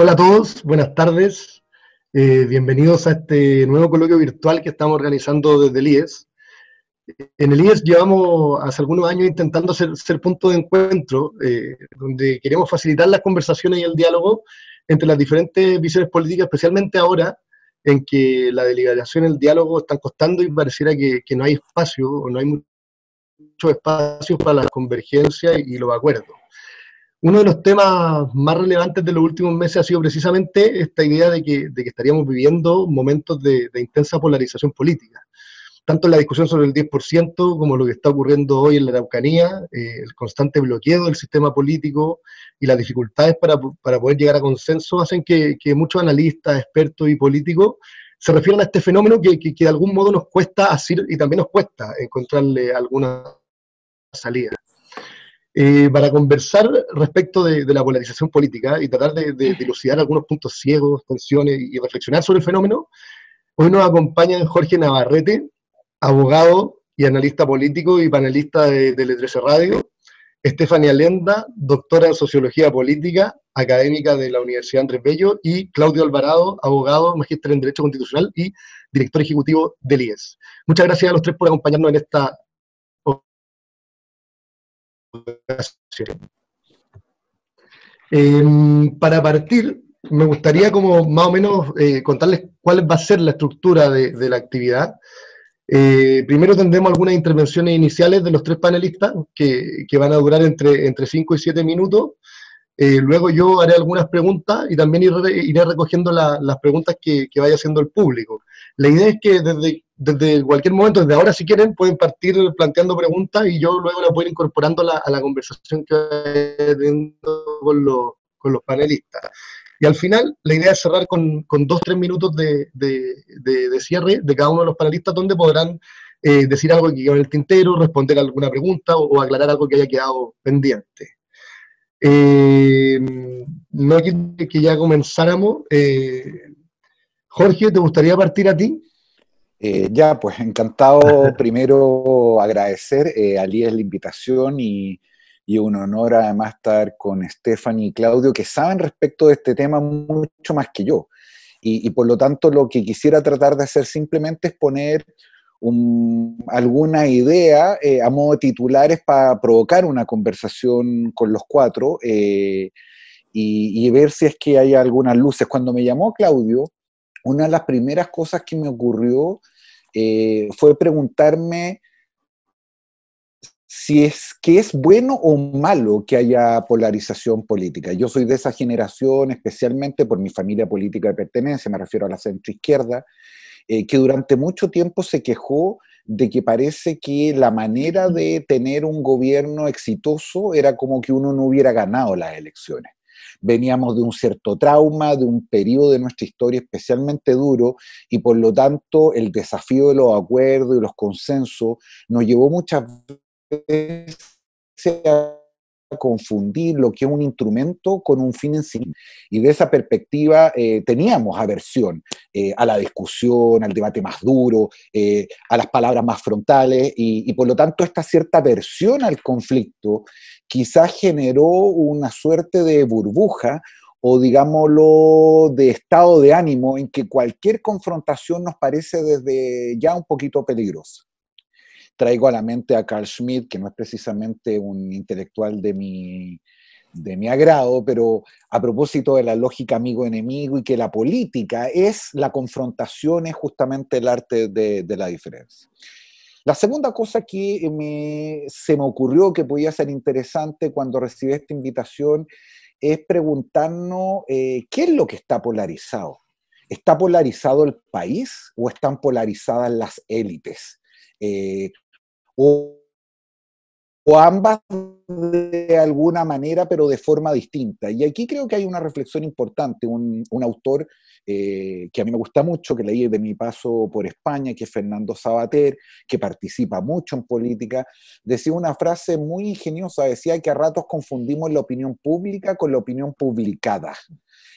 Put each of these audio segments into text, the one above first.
hola a todos, buenas tardes. Eh, bienvenidos a este nuevo coloquio virtual que estamos organizando desde el IES. En el IES llevamos hace algunos años intentando ser, punto de encuentro, eh, donde queremos facilitar las conversaciones y el diálogo entre las diferentes visiones políticas, especialmente ahora en que la delegación y el diálogo están costando y pareciera que, que no hay espacio o no hay mucho espacio para la convergencia y los acuerdos uno de los temas más relevantes de los últimos meses ha sido precisamente esta idea de que, estaríamos viviendo momentos de, intensa polarización política. Tanto la discusión sobre el 10% como lo que está ocurriendo hoy en la Araucanía, eh, el constante bloqueo del sistema político y las dificultades para, poder llegar a consenso hacen que, muchos analistas, expertos y políticos se refieran a este fenómeno que, de algún modo nos cuesta asir y también nos cuesta encontrarle alguna salida. Eh, para conversar respecto de, la polarización política y tratar de, dilucidar algunos puntos ciegos, tensiones y, reflexionar sobre el fenómeno. Hoy nos acompañan Jorge Navarrete, abogado y analista político y panelista de tele Radio, Estefania Lenda, doctora en Sociología Política, académica de la Universidad Andrés Bello, y Claudio Alvarado, abogado, magíster en Derecho Constitucional y director ejecutivo del IES. Muchas gracias a los tres por acompañarnos en esta Em, para partir, me gustaría como más o menos eh, contarles cuál va a ser la estructura de, la actividad. Eh, primero tendremos algunas intervenciones iniciales de los tres panelistas, que, van a durar entre, entre 5 y 7 minutos. Eh, luego yo haré algunas preguntas y también iré, recogiendo las preguntas que, que vaya haciendo el público. La idea es que desde desde cualquier momento, desde ahora si quieren, pueden partir planteando preguntas y yo luego las voy incorporando a la conversación que voy teniendo con, los panelistas. Y al final, la idea es cerrar con, con dos, tres minutos de, cierre de cada uno de los panelistas, donde podrán eh, decir algo que quedó en el tintero, responder alguna pregunta o, aclarar algo que haya quedado pendiente. Eh, no quiero que ya comenzáramos. Eh, Jorge, ¿te gustaría partir a ti? Eh, ya, pues encantado primero agradecer eh, a la invitación y, y, un honor además estar con Stephanie y Claudio, que saben respecto de este tema mucho más que yo. Y, por lo tanto lo que quisiera tratar de hacer simplemente es poner alguna idea eh, a modo de titulares para provocar una conversación con los cuatro eh, y, y ver si es que hay algunas luces. Cuando me llamó Claudio, una de las primeras cosas que me ocurrió eh, fue preguntarme si es que es bueno o malo que haya polarización política. Yo soy de esa generación, especialmente por mi familia política de pertenencia, me refiero a la centroizquierda, eh, que durante mucho tiempo se quejó de que parece que la manera de tener un gobierno exitoso era como que uno no hubiera ganado las elecciones. Veníamos de un cierto trauma, de un periodo de nuestra historia especialmente duro y por lo tanto el desafío de los acuerdos y los consensos nos llevó muchas veces a confundir lo que es un instrumento con un fin en sí. Y de esa perspectiva eh, teníamos aversión eh, a la discusión, al debate más duro, eh, a las palabras más frontales y, y, por lo tanto esta cierta aversión al conflicto quizás generó una suerte de burbuja o digámoslo de estado de ánimo en que cualquier confrontación nos parece desde ya un poquito peligrosa. Traigo a la mente a Carl Schmitt, que no es precisamente un intelectual de mi, de mi agrado, pero a propósito de la lógica amigo-enemigo y que la política es la confrontación, es justamente el arte de la diferencia. La segunda cosa que se me ocurrió que podía ser interesante cuando recibí esta invitación es preguntarnos eh, qué es lo que está polarizado. ¿Está polarizado el país o están polarizadas las élites? Eh, o, ambas de alguna manera, pero de forma distinta. Y aquí creo que hay una reflexión importante. un autor eh, que a mí me gusta mucho, que leí de mi paso por España, que es Fernando Sabater, que participa mucho en política, decía una frase muy ingeniosa, decía que a ratos confundimos la opinión pública con la opinión publicada.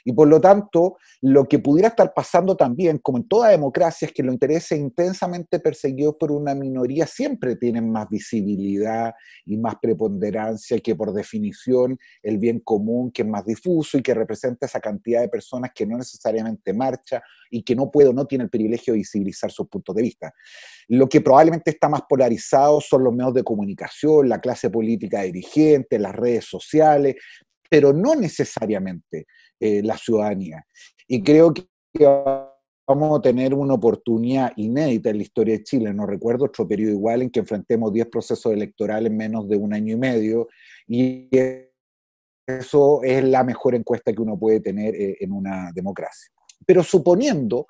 Y por lo tanto, lo que pudiera estar pasando también, como en toda democracia, es que los intereses intensamente perseguidos por una minoría siempre tienen más visibilidad y más preponderancia que por definición el bien común, que es más difuso y que representa esa cantidad de personas que no necesariamente marcha y que no puede o no tiene el privilegio de visibilizar sus puntos de vista. Lo que probablemente está más polarizado son los medios de comunicación, la clase política dirigente, las redes sociales, pero no necesariamente eh, la ciudadanía. Y creo que vamos a tener una oportunidad inédita en la historia de Chile. No recuerdo otro periodo igual en que enfrentemos 10 procesos electorales en menos de un año y medio. Y eso es la mejor encuesta que uno puede tener eh, en una democracia. Pero suponiendo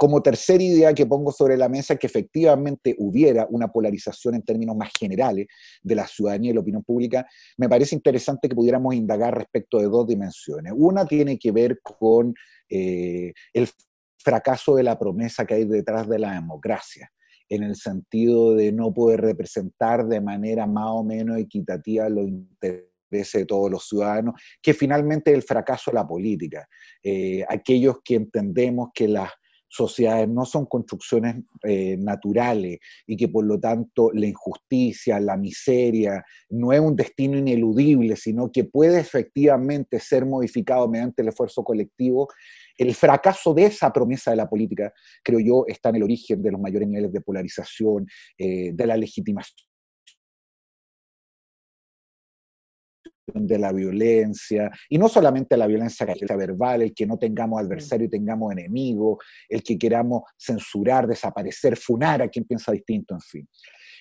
como tercera idea que pongo sobre la mesa, que efectivamente hubiera una polarización en términos más generales de la ciudadanía y la opinión pública, me parece interesante que pudiéramos indagar respecto de dos dimensiones. Una tiene que ver con eh, el fracaso de la promesa que hay detrás de la democracia en el sentido de no poder representar de manera más o menos equitativa los intereses de todos los ciudadanos, que finalmente el fracaso de la política. Eh, aquellos que entendemos que las sociedades no son construcciones eh, naturales y que por lo tanto la injusticia, la miseria, no es un destino ineludible, sino que puede efectivamente ser modificado mediante el esfuerzo colectivo. El fracaso de esa promesa de la política, creo yo, está en el origen de los mayores niveles de polarización, eh, de la legitimación de la violencia, y no solamente la violencia verbal, el que no tengamos adversario y tengamos enemigo, el que queramos censurar, desaparecer, funar a quien piensa distinto, en fin.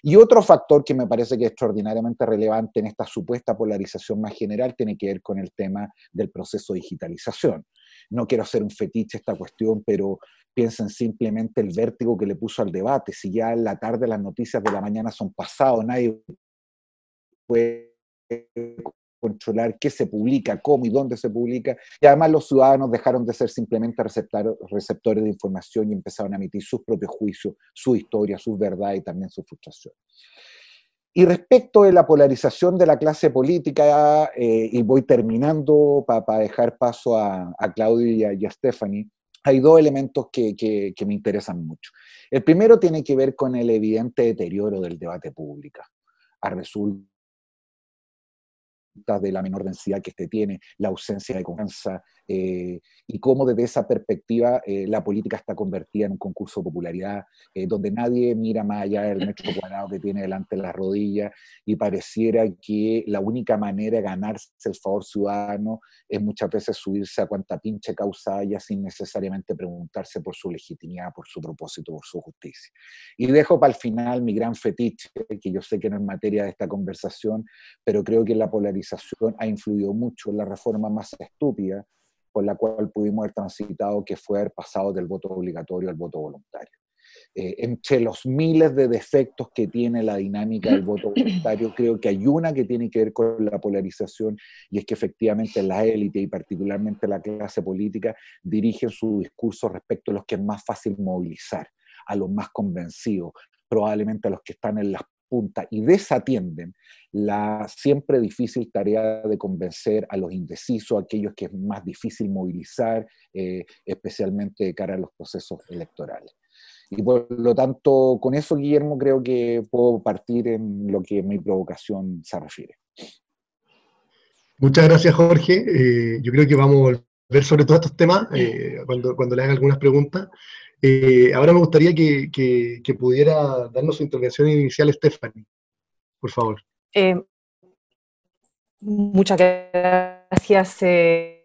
Y otro factor que me parece que es extraordinariamente relevante en esta supuesta polarización más general tiene que ver con el tema del proceso de digitalización. No quiero hacer un fetiche esta cuestión, pero piensen simplemente el vértigo que le puso al debate. Si ya en la tarde las noticias de la mañana son pasadas, nadie puede controlar qué se publica, cómo y dónde se publica. Y además los ciudadanos dejaron de ser simplemente receptores de información y empezaron a emitir sus propios juicios, su historia, sus verdades y también su frustración Y respecto de la polarización de la clase política, eh, y voy terminando para dejar paso a, a Claudio y a, Stephanie, hay dos elementos que, me interesan mucho. El primero tiene que ver con el evidente deterioro del debate público a ah, resulta de la menor densidad que este tiene, la ausencia de confianza, eh, y cómo desde esa perspectiva eh, la política está convertida en un concurso de popularidad, eh, donde nadie mira más allá del metro cuadrado que tiene delante de las rodillas, y pareciera que la única manera de ganarse el favor ciudadano es muchas veces subirse a cuanta pinche causa haya sin necesariamente preguntarse por su legitimidad, por su propósito, por su justicia. Y dejo para el final mi gran fetiche, que yo sé que no es materia de esta conversación, pero creo que la polarización ha influido mucho en la reforma más estúpida por la cual pudimos haber transitado, que fue el pasado del voto obligatorio al voto voluntario. Eh, entre los miles de defectos que tiene la dinámica del voto voluntario, creo que hay una que tiene que ver con la polarización y es que efectivamente la élite y particularmente la clase política dirigen su discurso respecto a los que es más fácil movilizar, a los más convencidos, probablemente a los que están en las punta y desatienden la siempre difícil tarea de convencer a los indecisos, aquellos que es más difícil movilizar, eh, especialmente de cara a los procesos electorales. Y por lo tanto, con eso, Guillermo, creo que puedo partir en lo que mi provocación se refiere. Muchas gracias, Jorge. Eh, yo creo que vamos a ver sobre todos estos temas eh, cuando, le hagan algunas preguntas. Eh, ahora me gustaría que, pudiera darnos su intervención inicial, Stephanie, por favor. Eh, muchas gracias. Eh,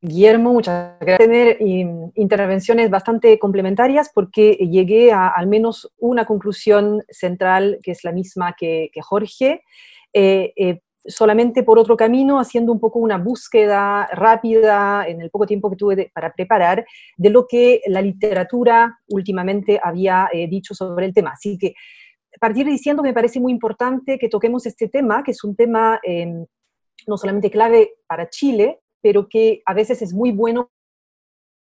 Guillermo, muchas gracias. Tener intervenciones bastante complementarias porque llegué a al menos una conclusión central que es la misma que, Jorge solamente por otro camino, haciendo un poco una búsqueda rápida en el poco tiempo que tuve para preparar de lo que la literatura últimamente había eh, dicho sobre el tema. Así que partir diciendo me parece muy importante que toquemos este tema, que es un tema em, no solamente clave para Chile, pero que a veces es muy bueno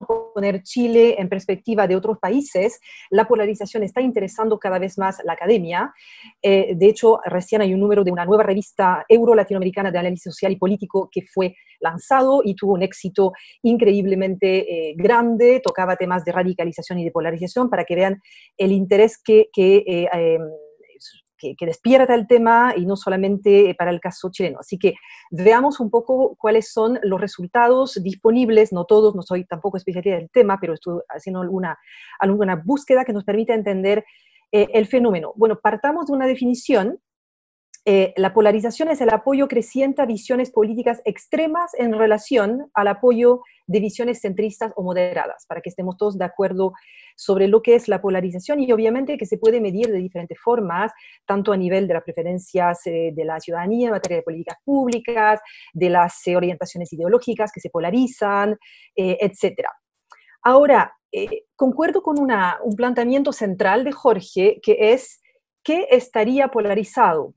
poner Chile en perspectiva de otros países, la polarización está interesando cada vez más la academia. Eh, de hecho, recién hay un número de una nueva revista euro-latinoamericana de análisis social y político que fue lanzado y tuvo un éxito increíblemente eh, grande, tocaba temas de radicalización y de polarización para que vean el interés que... que eh, em, que, despierta el tema y no solamente eh, para el caso chileno. Así que veamos un poco cuáles son los resultados disponibles, no todos, no soy tampoco especialista del tema, pero estoy haciendo alguna, alguna búsqueda que nos permita entender eh, el fenómeno. Bueno, partamos de una definición eh, la polarización es el apoyo creciente a visiones políticas extremas en relación al apoyo de visiones centristas o moderadas, para que estemos todos de acuerdo sobre lo que es la polarización y obviamente que se puede medir de diferentes formas, tanto a nivel de las preferencias eh, de la ciudadanía en materia de políticas públicas, de las eh, orientaciones ideológicas que se polarizan, etc. Ahora, concuerdo con un planteamiento central de Jorge, que es, ¿qué estaría polarizado?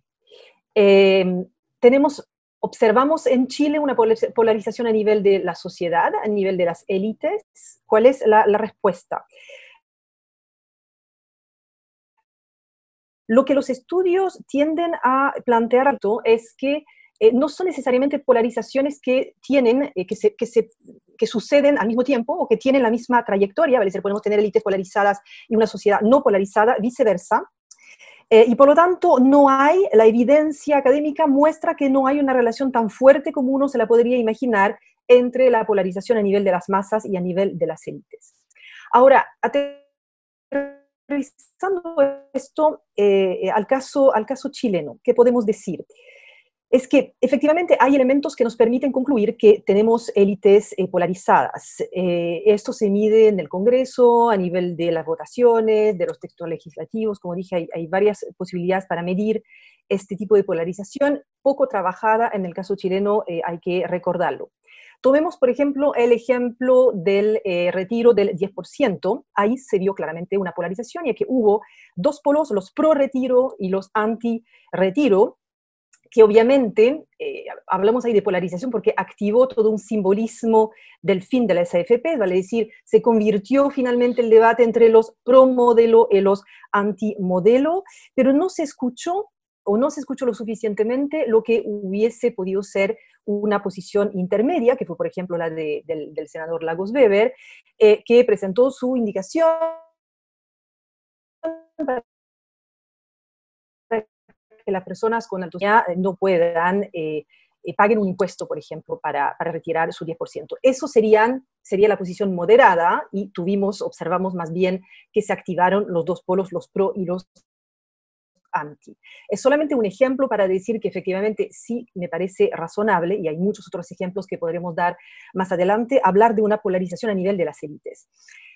Em, tenemos, observamos en Chile una polarización a nivel de la sociedad, a nivel de las élites. ¿Cuál es la, respuesta? Lo que los estudios tienden a plantear es que eh, no son necesariamente polarizaciones que tienen, eh, que, suceden al mismo tiempo o que tienen la misma trayectoria, podemos tener élites polarizadas y una sociedad no polarizada, viceversa. Eh, y por lo tanto, no hay, la evidencia académica muestra que no hay una relación tan fuerte como uno se la podría imaginar entre la polarización a nivel de las masas y a nivel de las élites. Ahora, aterrizando esto eh, al, caso, al caso chileno, ¿qué podemos decir? es que efectivamente hay elementos que nos permiten concluir que tenemos élites eh, polarizadas. Eh, esto se mide en el Congreso, a nivel de las votaciones, de los textos legislativos. Como dije, hay, varias posibilidades para medir este tipo de polarización, poco trabajada en el caso chileno, eh, hay que recordarlo. Tomemos, por ejemplo, el ejemplo del retiro del 10%. Ahí se vio claramente una polarización, ya que hubo dos polos, los pro-retiro y los anti-retiro que obviamente eh, hablamos ahí de polarización porque activó todo un simbolismo del fin de la SFP, vale decir, se convirtió finalmente el debate entre los pro-modelo y los anti-modelo, pero no se escuchó o no se escuchó lo suficientemente lo que hubiese podido ser una posición intermedia, que fue, por ejemplo, la del, senador Lagos Weber, eh, que presentó su indicación que las personas con autonomía no puedan, eh, eh, paguen un impuesto, por ejemplo, para, retirar su 10%. Eso serían, sería la posición moderada y tuvimos, observamos más bien que se activaron los dos polos, los pro y los anti. Es solamente un ejemplo para decir que efectivamente sí me parece razonable, y hay muchos otros ejemplos que podremos dar más adelante, hablar de una polarización a nivel de las élites.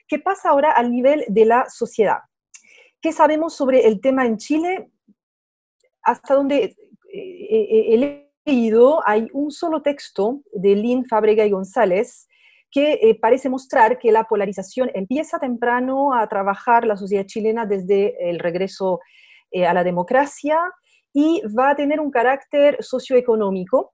¿Qué pasa ahora al nivel de la sociedad? ¿Qué sabemos sobre el tema en Chile? hasta donde eh, eh, eh, he leído, hay un solo texto de Lynn Fábrega y González que parece mostrar que la polarización empieza temprano a trabajar la sociedad chilena desde el regreso a la democracia y va a tener un carácter socioeconómico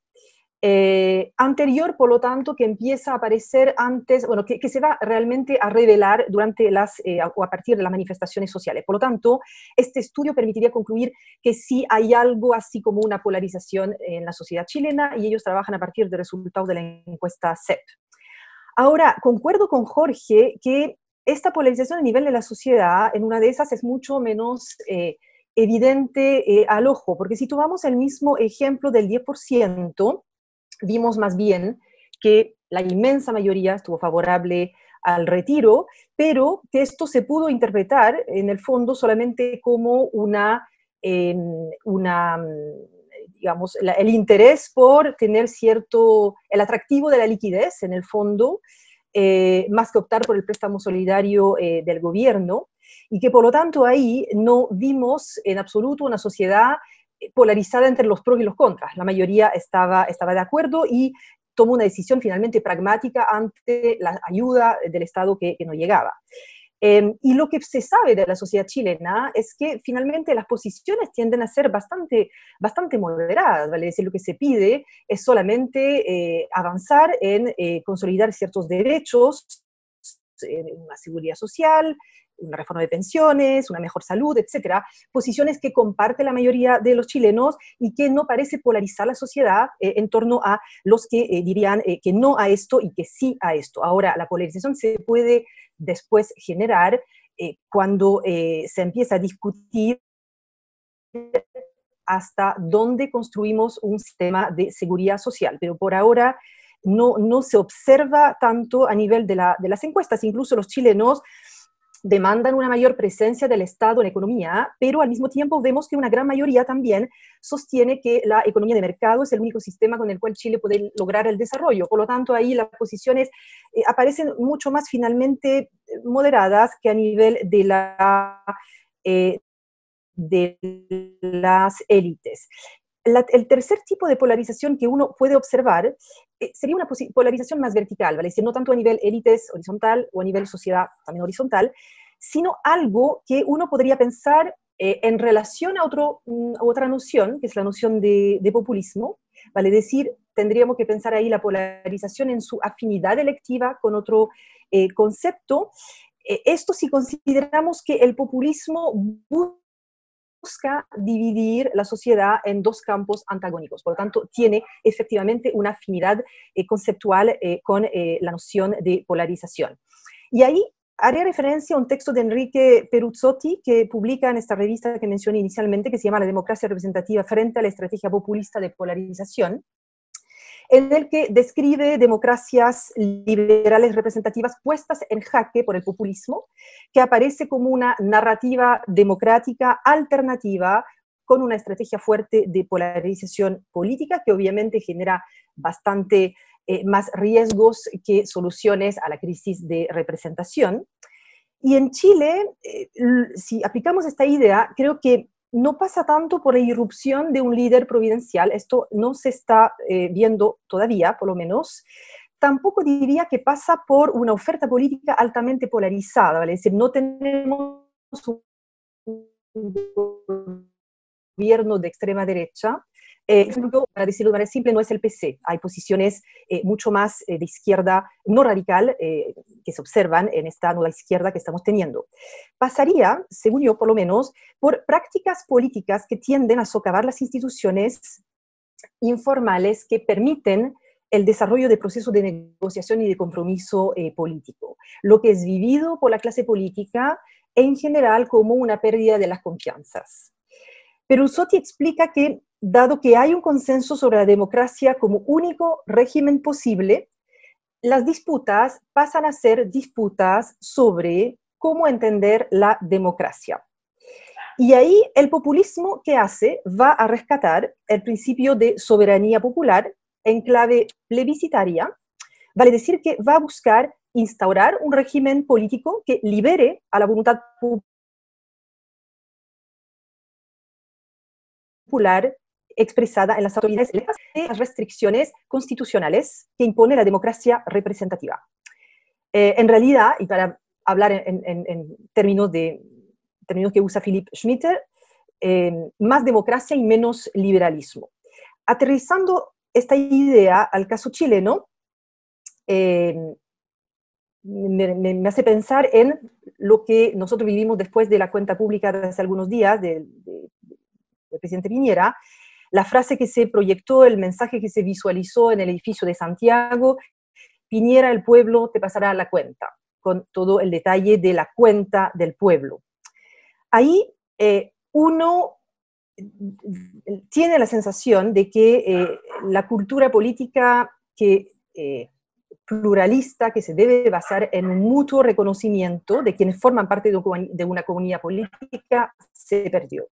eh, anterior, por lo tanto, que empieza a aparecer antes, bueno, que, se va realmente a revelar durante las eh, o a partir de las manifestaciones sociales. Por lo tanto, este estudio permitiría concluir que sí hay algo así como una polarización en la sociedad chilena y ellos trabajan a partir de resultados de la encuesta CEP. Ahora, concuerdo con Jorge que esta polarización a nivel de la sociedad, en una de esas, es mucho menos eh, evidente al ojo, porque si tomamos el mismo ejemplo del 10%, vimos más bien que la inmensa mayoría estuvo favorable al retiro, pero que esto se pudo interpretar en el fondo solamente como una, em, mm, digamos, el interés por tener cierto, el atractivo de la liquidez en el fondo, eh, más que optar por el préstamo solidario eh, del gobierno, y que por lo tanto ahí no vimos en absoluto una sociedad polarizada entre los pros y los contras. La mayoría estaba, estaba de acuerdo y tomó una decisión finalmente pragmática ante la ayuda del Estado que, no llegaba. Em, y lo que se sabe de la sociedad chilena es que finalmente las posiciones tienden a ser bastante, bastante moderadas, ¿vale? Es decir, lo que se pide es solamente eh, avanzar en eh, consolidar ciertos derechos, en una seguridad social, una reforma de pensiones, una mejor salud, etcétera, posiciones que comparte la mayoría de los chilenos y que no parece polarizar la sociedad eh, en torno a los que eh, dirían eh, que no a esto y que sí a esto. Ahora, la polarización se puede después generar cuando se empieza a discutir hasta dónde construimos un sistema de seguridad social, pero por ahora no, no se observa tanto a nivel de las encuestas, incluso los chilenos demandan una mayor presencia del Estado en economía, pero al mismo tiempo vemos que una gran mayoría también sostiene que la economía de mercado es el único sistema con el cual Chile puede lograr el desarrollo. Por lo tanto, ahí las posiciones eh, aparecen mucho más finalmente eh, moderadas que a nivel de eh, las élites el tercer tipo de polarización que uno puede observar eh, sería una polarización más vertical, ¿vale? Es decir, no tanto a nivel élites horizontal o a nivel sociedad también horizontal, sino algo que uno podría pensar eh, en relación a, otro, mm, otra noción, que es la noción de, populismo, ¿vale? decir, tendríamos que pensar ahí la polarización en su afinidad electiva con otro eh, concepto. esto si consideramos que el populismo busca dividir la sociedad en dos campos antagónicos. Por lo tanto, tiene efectivamente una afinidad eh, conceptual eh, con eh, la noción de polarización. Y ahí haré referencia a un texto de Enrique Peruzzotti que publica en esta revista que mencioné inicialmente, que se llama La democracia representativa frente a la estrategia populista de polarización, en el que describe democracias liberales representativas puestas en jaque por el populismo, que aparece como una narrativa democrática alternativa con una estrategia fuerte de polarización política que obviamente genera bastante eh, más riesgos que soluciones a la crisis de representación. Y en Chile, eh, si aplicamos esta idea, creo que no pasa tanto por la irrupción de un líder providencial, esto no se está eh, viendo todavía, por lo menos. Tampoco diría que pasa por una oferta política altamente polarizada, ¿vale? es decir, no tenemos un gobierno de extrema derecha, eh, para decirlo de manera simple, no es el PC. Hay posiciones eh, mucho más eh, de izquierda no radical eh, que se observan en esta nueva izquierda que estamos teniendo. Pasaría, según yo por lo menos, por prácticas políticas que tienden a socavar las instituciones informales que permiten el desarrollo de procesos de negociación y de compromiso político. Lo que es vivido por la clase política en general como una pérdida de las confianzas. Pero Soti explica que dado que hay un consenso sobre la democracia como único régimen posible, las disputas pasan a ser disputas sobre cómo entender la democracia. Y ahí el populismo que hace va a rescatar el principio de soberanía popular en clave plebiscitaria, vale decir que va a buscar instaurar un régimen político que libere a la voluntad popular expresada en las autoridades y las restricciones constitucionales que impone la democracia representativa. Eh, en realidad, y para hablar en, términos, de, términos que usa Philip Schmitter, eh, más democracia y menos liberalismo. Aterrizando esta idea al caso chileno, eh, me, hace pensar en lo que nosotros vivimos después de la cuenta pública de hace algunos días del presidente Piñera, la frase que se proyectó, el mensaje que se visualizó en el edificio de Santiago, Piñera el pueblo te pasará la cuenta, con todo el detalle de la cuenta del pueblo. Ahí eh, uno mm, tiene la sensación de que eh, la cultura política que, eh, pluralista que se debe basar en un mutuo reconocimiento de quienes forman parte de una comunidad política se perdió.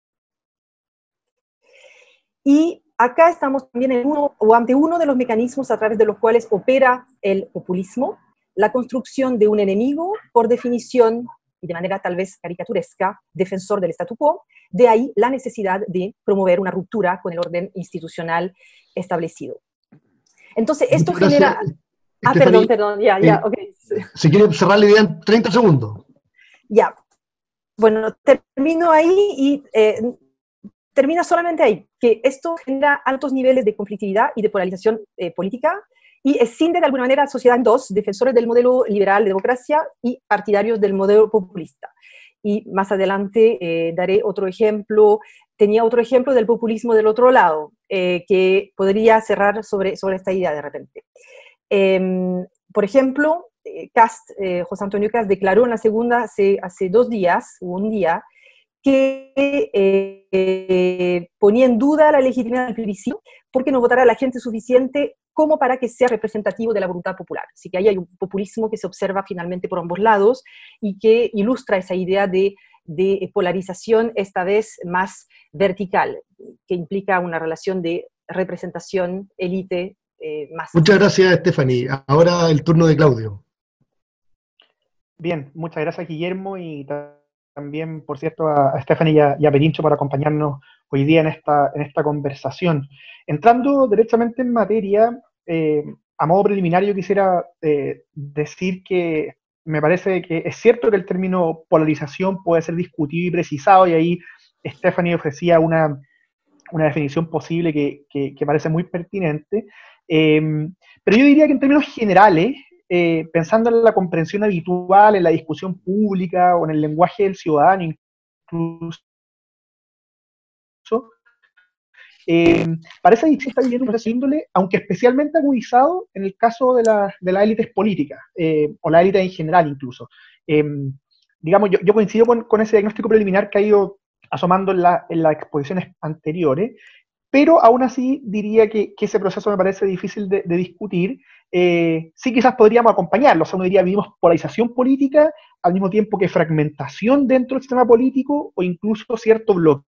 Y acá estamos también en uno, o ante uno de los mecanismos a través de los cuales opera el populismo, la construcción de un enemigo, por definición y de manera tal vez caricaturesca, defensor del statu quo, de ahí la necesidad de promover una ruptura con el orden institucional establecido. Entonces, esto genera... Ah, perdón, perdón, ya, ya, ok. Eh, si quiere cerrar la 30 segundos. Ya. Bueno, termino ahí y eh, termina solamente ahí que esto genera altos niveles de conflictividad y de polarización eh, política y escinde de alguna manera a la sociedad en dos, defensores del modelo liberal de democracia y partidarios del modelo populista. Y más adelante eh, daré otro ejemplo, tenía otro ejemplo del populismo del otro lado, eh, que podría cerrar sobre, sobre esta idea de repente. Em, por ejemplo, Cast, José Antonio Cast declaró en la segunda hace, hace dos días, un día, que eh, ponía en duda la legitimidad del plebiscito porque no votará la gente suficiente como para que sea representativo de la voluntad popular. Así que ahí hay un populismo que se observa finalmente por ambos lados y que ilustra esa idea de, eh, polarización, esta vez más vertical, que implica una relación de representación, élite, eh, más. Muchas gracias, Stephanie. Ahora el turno de Claudio. Bien, muchas gracias, Guillermo, y también, por cierto, a, Stephanie y a, Perincho por acompañarnos hoy día en esta, en esta conversación. Entrando directamente en materia, eh, a modo preliminar yo quisiera eh, decir que me parece que es cierto que el término polarización puede ser discutido y precisado, y ahí Stephanie ofrecía una, definición posible que, parece muy pertinente. Em, pero yo diría que en términos generales, eh, pensando en la comprensión habitual, en la discusión pública o en el lenguaje del ciudadano incluso, eh, parece que está viviendo un proceso índole, aunque especialmente agudizado en el caso de, la, de las élites políticas, eh, o la élite en general incluso. Em, digamos, yo, coincido con, ese diagnóstico preliminar que ha ido asomando en las exposiciones anteriores, pero aún así diría que, ese proceso me parece difícil de, discutir. Eh, sí quizás podríamos acompañarlo, o sea, uno diría, vivimos polarización política al mismo tiempo que fragmentación dentro del sistema político o incluso cierto bloqueo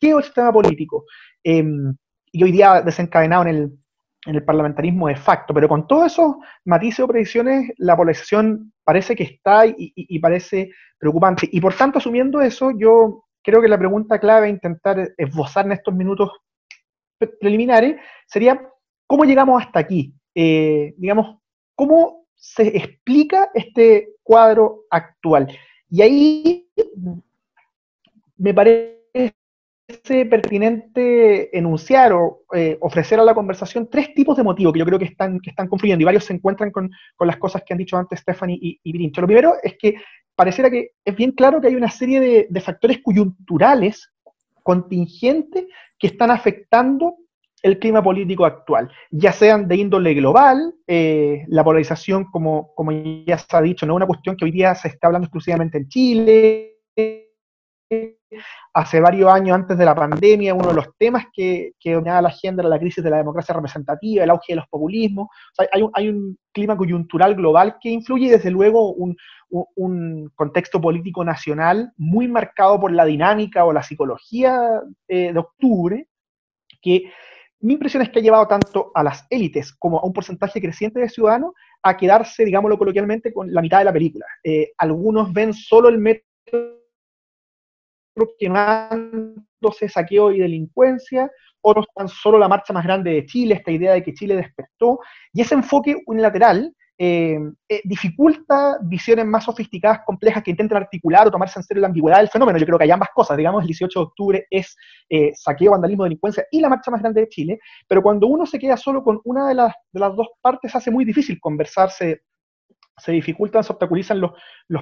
del sistema político. Em, y hoy día desencadenado en el, parlamentarismo de facto, pero con todos esos matices o predicciones, la polarización parece que está y parece preocupante. Y por tanto, asumiendo eso, yo creo que la pregunta clave, a intentar esbozar en estos minutos preliminares, sería cómo llegamos hasta aquí. Eh, digamos, cómo se explica este cuadro actual. Y ahí me parece pertinente enunciar o eh, ofrecer a la conversación tres tipos de motivos que yo creo que están, confluyendo y varios se encuentran con, las cosas que han dicho antes Stephanie y, y Lo primero es que pareciera que es bien claro que hay una serie de, factores coyunturales, contingentes, que están afectando el clima político actual, ya sean de índole global, eh, la polarización, como, como ya se ha dicho, no es una cuestión que hoy día se está hablando exclusivamente en Chile, hace varios años antes de la pandemia, uno de los temas que, que dominaba la agenda era la crisis de la democracia representativa, el auge de los populismos. hay, un, clima coyuntural global que influye, y desde luego, un, contexto político nacional muy marcado por la dinámica o la psicología eh, de octubre, que mi impresión es que ha llevado tanto a las élites como a un porcentaje creciente de ciudadanos a quedarse, digámoslo coloquialmente, con la mitad de la película. Eh, algunos ven solo el método quemándose saqueo y delincuencia, otros tan solo la marcha más grande de Chile, esta idea de que Chile despertó, y ese enfoque unilateral eh, eh, dificulta visiones más sofisticadas, complejas, que intentan articular o tomarse en serio la ambigüedad del fenómeno. Yo creo que hay ambas cosas, digamos, el 18 de octubre es eh, saqueo, vandalismo, delincuencia y la marcha más grande de Chile, pero cuando uno se queda solo con una de las, las dos partes, hace muy difícil conversarse se dificultan, se obstaculizan los,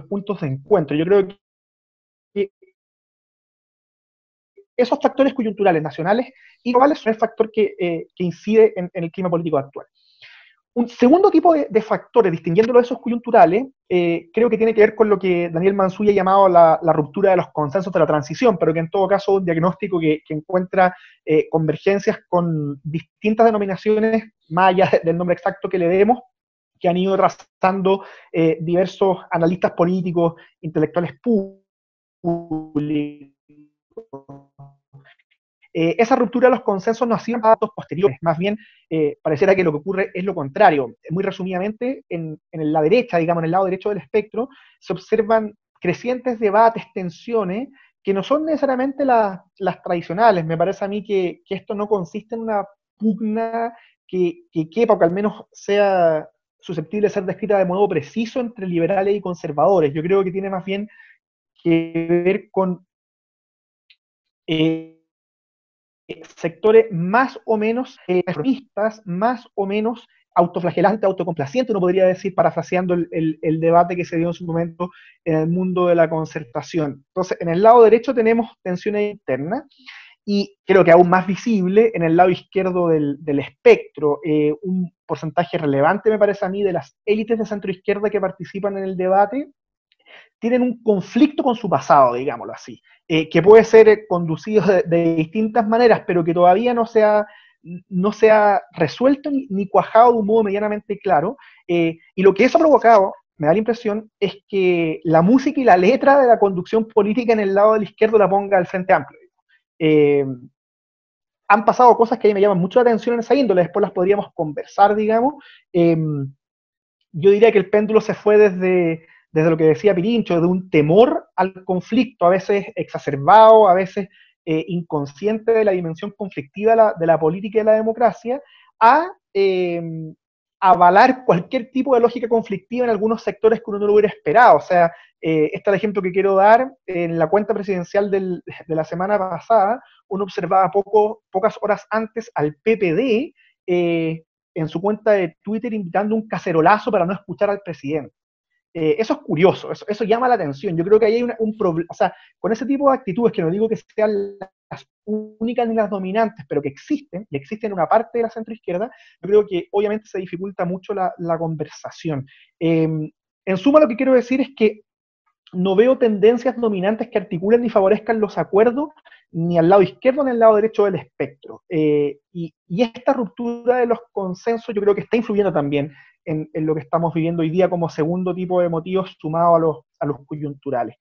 puntos de encuentro. Yo creo que esos factores coyunturales nacionales y globales son el factor que, eh, incide en, el clima político actual. Un segundo tipo de, factores, distinguiéndolo de esos coyunturales, eh, creo que tiene que ver con lo que Daniel Mansuy ha llamado la, ruptura de los consensos de la transición, pero que en todo caso es un diagnóstico que, encuentra eh, convergencias con distintas denominaciones, más allá del nombre exacto que le demos, que han ido trazando diversos analistas políticos, intelectuales públicos eh, esa ruptura de los consensos no ha sido datos posteriores, más bien eh, pareciera que lo que ocurre es lo contrario. Muy resumidamente, en, la derecha, digamos, en el lado derecho del espectro, se observan crecientes debates, tensiones, que no son necesariamente las tradicionales. Me parece a mí que, esto no consiste en una pugna que, que quepa o que al menos sea susceptible de ser descrita de modo preciso entre liberales y conservadores. Yo creo que tiene más bien que ver con eh, sectores más o menos eh, reformistas, más o menos autoflagelantes, autocomplacientes, uno podría decir, parafraseando el, debate que se dio en su momento en el mundo de la concertación. Entonces, en el lado derecho tenemos tensiones internas y creo que aún más visible en el lado izquierdo del, espectro, eh, un porcentaje relevante, me parece a mí, de las élites de centro izquierda que participan en el debate tienen un conflicto con su pasado, digámoslo así, eh, que puede ser eh, conducido de, distintas maneras, pero que todavía no se ha, no se resuelto ni, cuajado de un modo medianamente claro. Eh, y lo que eso ha provocado, me da la impresión, es que la música y la letra de la conducción política en el lado de la izquierda la ponga al Frente Amplio. han pasado cosas que a mí me llaman mucho la atención en esa índole, después las podríamos conversar, digamos. yo diría que el péndulo se fue desde desde lo que decía Pirincho, de un temor al conflicto, a veces exacerbado, a veces eh, inconsciente de la dimensión conflictiva de la, política y de la democracia, a em, avalar cualquier tipo de lógica conflictiva en algunos sectores que uno no lo hubiera esperado. O sea, eh, este es el ejemplo que quiero dar. En la cuenta presidencial de la semana pasada, uno observaba poco, pocas horas antes al PPD eh, en su cuenta de Twitter invitando un cacerolazo para no escuchar al presidente. Eh, eso es curioso, eso, llama la atención. Yo creo que ahí hay un problema, o sea, con ese tipo de actitudes que no digo que sean las únicas ni las dominantes, pero que existen, y existen en una parte de la centroizquierda, yo creo que obviamente se dificulta mucho la, conversación. Em, en suma, lo que quiero decir es que no veo tendencias dominantes que articulen ni favorezcan los acuerdos ni al lado izquierdo ni al lado derecho del espectro. Eh, y, esta ruptura de los consensos yo creo que está influyendo también en, lo que estamos viviendo hoy día como segundo tipo de motivos sumado a los, coyunturales.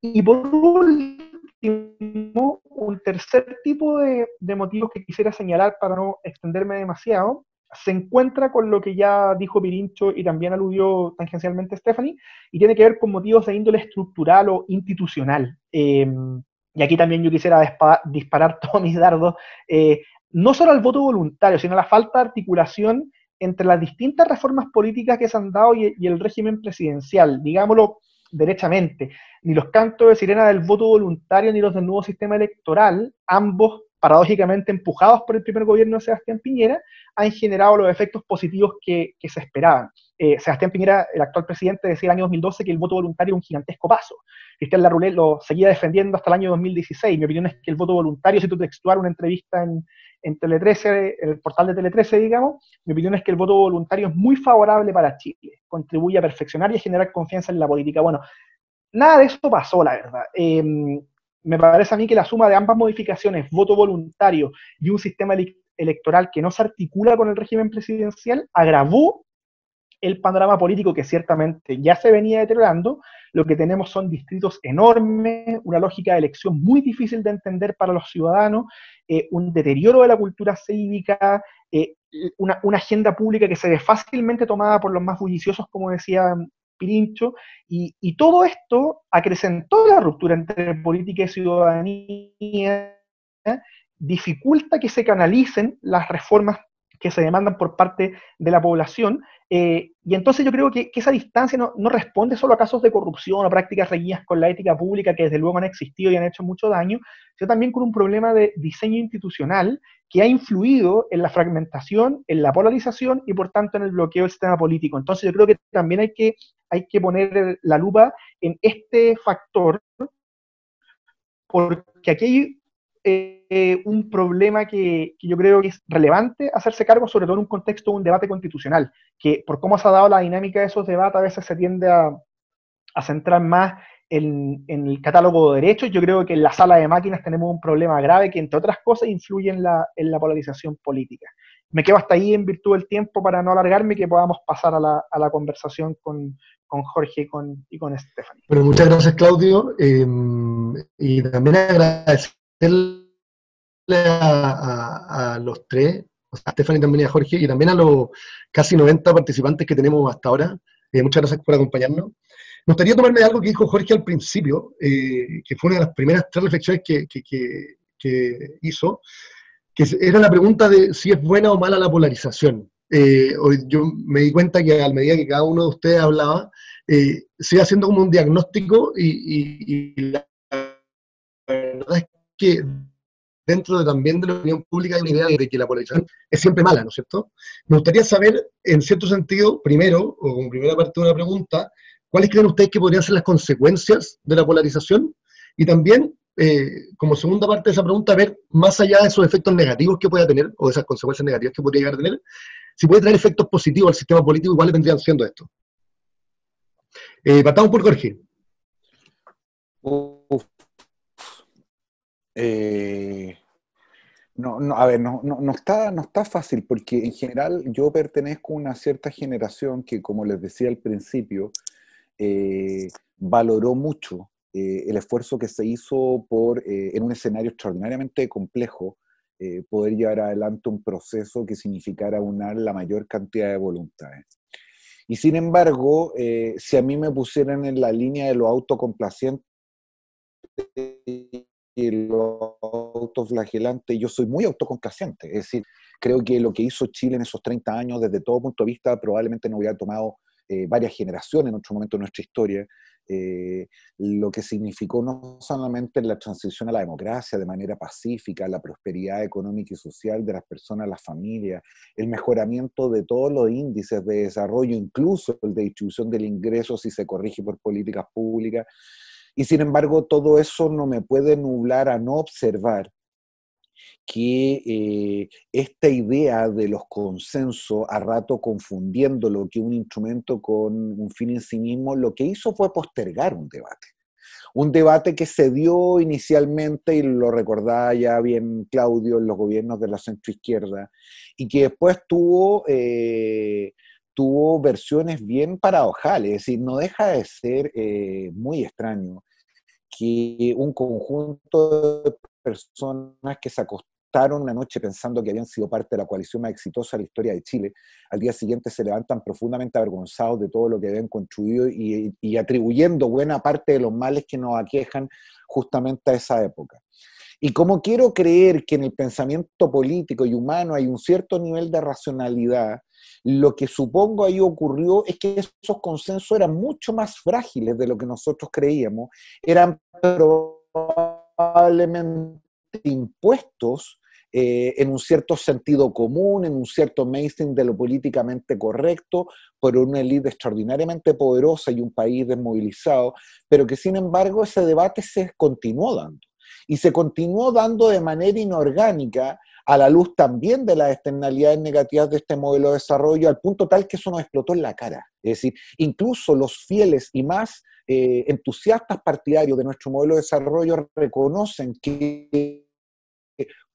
Y por último, un tercer tipo de motivos que quisiera señalar para no extenderme demasiado se encuentra con lo que ya dijo Pirincho y también aludió tangencialmente Stephanie, y tiene que ver con motivos de índole estructural o institucional. Em, y aquí también yo quisiera disparar, todos mis dardos, eh, no solo al voto voluntario, sino a la falta de articulación entre las distintas reformas políticas que se han dado y, y el régimen presidencial, digámoslo derechamente. Ni los cantos de sirena del voto voluntario ni los del nuevo sistema electoral, ambos paradójicamente empujados por el primer gobierno de Sebastián Piñera, han generado los efectos positivos que, se esperaban. Eh, Sebastián Piñera, el actual presidente, decía el año 2012 que el voto voluntario era un gigantesco paso. Cristian Larroulet lo seguía defendiendo hasta el año 2016. Mi opinión es que el voto voluntario, si tú textuar una entrevista en, Tele 13, el portal de Tele 13, digamos, mi opinión es que el voto voluntario es muy favorable para Chile. Contribuye a perfeccionar y a generar confianza en la política. Bueno, nada de eso pasó, la verdad. Em, me parece a mí que la suma de ambas modificaciones, voto voluntario y un sistema electoral que no se articula con el régimen presidencial, agravó el panorama político que ciertamente ya se venía deteriorando, lo que tenemos son distritos enormes, una lógica de elección muy difícil de entender para los ciudadanos, eh, un deterioro de la cultura cívica, eh, una, una, agenda pública que se ve fácilmente tomada por los más bulliciosos, como decía Pirincho y, y todo esto acrecentó la ruptura entre política y ciudadanía, dificulta que se canalicen las reformas que se demandan por parte de la población. Eh, y entonces yo creo que, esa distancia no, responde solo a casos de corrupción o prácticas reñidas con la ética pública que desde luego han existido y han hecho mucho daño, sino también con un problema de diseño institucional que ha influido en la fragmentación, en la polarización y por tanto en el bloqueo del sistema político. Entonces yo creo que también hay que, hay que poner la lupa en este factor porque aquí hay eh, un problema que, yo creo que es relevante hacerse cargo, sobre todo en un contexto de un debate constitucional, que por cómo se ha dado la dinámica de esos debates a veces se tiende a, centrar más en, el catálogo de derechos. Yo creo que en la sala de máquinas tenemos un problema grave que, entre otras cosas, influye en la, en la polarización política. Me quedo hasta ahí en virtud del tiempo para no alargarme y que podamos pasar a la, a la conversación con, con Jorge y con, y con Bueno, muchas gracias, Claudio. Em, y también agradecer a, los tres, a Stephanie también y a Jorge, y también a los casi 90 participantes que tenemos hasta ahora. Eh, muchas gracias por acompañarnos. Me gustaría tomarme algo que dijo Jorge al principio, eh, que fue una de las primeras tres reflexiones que, que, que, hizo, que era la pregunta de si es buena o mala la polarización. Eh, yo me di cuenta que a medida que cada uno de ustedes hablaba, eh, se iba haciendo como un diagnóstico y, la verdad es que dentro de, también de la opinión pública hay una idea de que la polarización es siempre mala, ¿no es cierto? Me gustaría saber, en cierto sentido, primero, o como primera parte de una pregunta, ¿cuáles creen ustedes que podrían ser las consecuencias de la polarización? Y también, eh, como segunda parte de esa pregunta, ver más allá de esos efectos negativos que pueda tener, o de esas consecuencias negativas que podría llegar a tener, si puede traer efectos positivos al sistema político, ¿cuáles vendrían siendo estos? Eh, por Jorge. Uh, eh, no, a ver, no, está, no está fácil porque en general yo pertenezco a una cierta generación que, como les decía al principio, eh, valoró mucho eh, el esfuerzo que se hizo por, en un escenario extraordinariamente complejo, poder llevar adelante un proceso que significara unar la mayor cantidad de voluntades. Y sin embargo, si a mí me pusieran en la línea de lo autocomplaciente y lo autoflagelante, yo soy muy autocomplaciente, es decir, creo que lo que hizo Chile en esos 30 años, desde todo punto de vista, probablemente no hubiera tomado eh, varias generaciones en otro momento de nuestra historia, eh, lo que significó no solamente la transición a la democracia de manera pacífica, la prosperidad económica y social de las personas, las familias, el mejoramiento de todos los índices de desarrollo, incluso el de distribución del ingreso si se corrige por políticas públicas, y sin embargo, todo eso no me puede nublar a no observar que eh, esta idea de los consensos, a rato confundiendo lo que un instrumento con un fin en sí mismo, lo que hizo fue postergar un debate. Un debate que se dio inicialmente, y lo recordaba ya bien Claudio, en los gobiernos de la centroizquierda, y que después tuvo, eh, tuvo versiones bien paradojales, es decir, no deja de ser eh, muy extraño que un conjunto de personas que se acostaron una noche pensando que habían sido parte de la coalición más exitosa de la historia de Chile, al día siguiente se levantan profundamente avergonzados de todo lo que habían construido y, y atribuyendo buena parte de los males que nos aquejan justamente a esa época. Y como quiero creer que en el pensamiento político y humano hay un cierto nivel de racionalidad, lo que supongo ahí ocurrió es que esos consensos eran mucho más frágiles de lo que nosotros creíamos, eran probablemente impuestos eh, en un cierto sentido común, en un cierto mainstream de lo políticamente correcto, por una élite extraordinariamente poderosa y un país desmovilizado, pero que sin embargo ese debate se continuó dando y se continuó dando de manera inorgánica a la luz también de las externalidades negativas de este modelo de desarrollo, al punto tal que eso nos explotó en la cara. Es decir, incluso los fieles y más eh, entusiastas partidarios de nuestro modelo de desarrollo reconocen que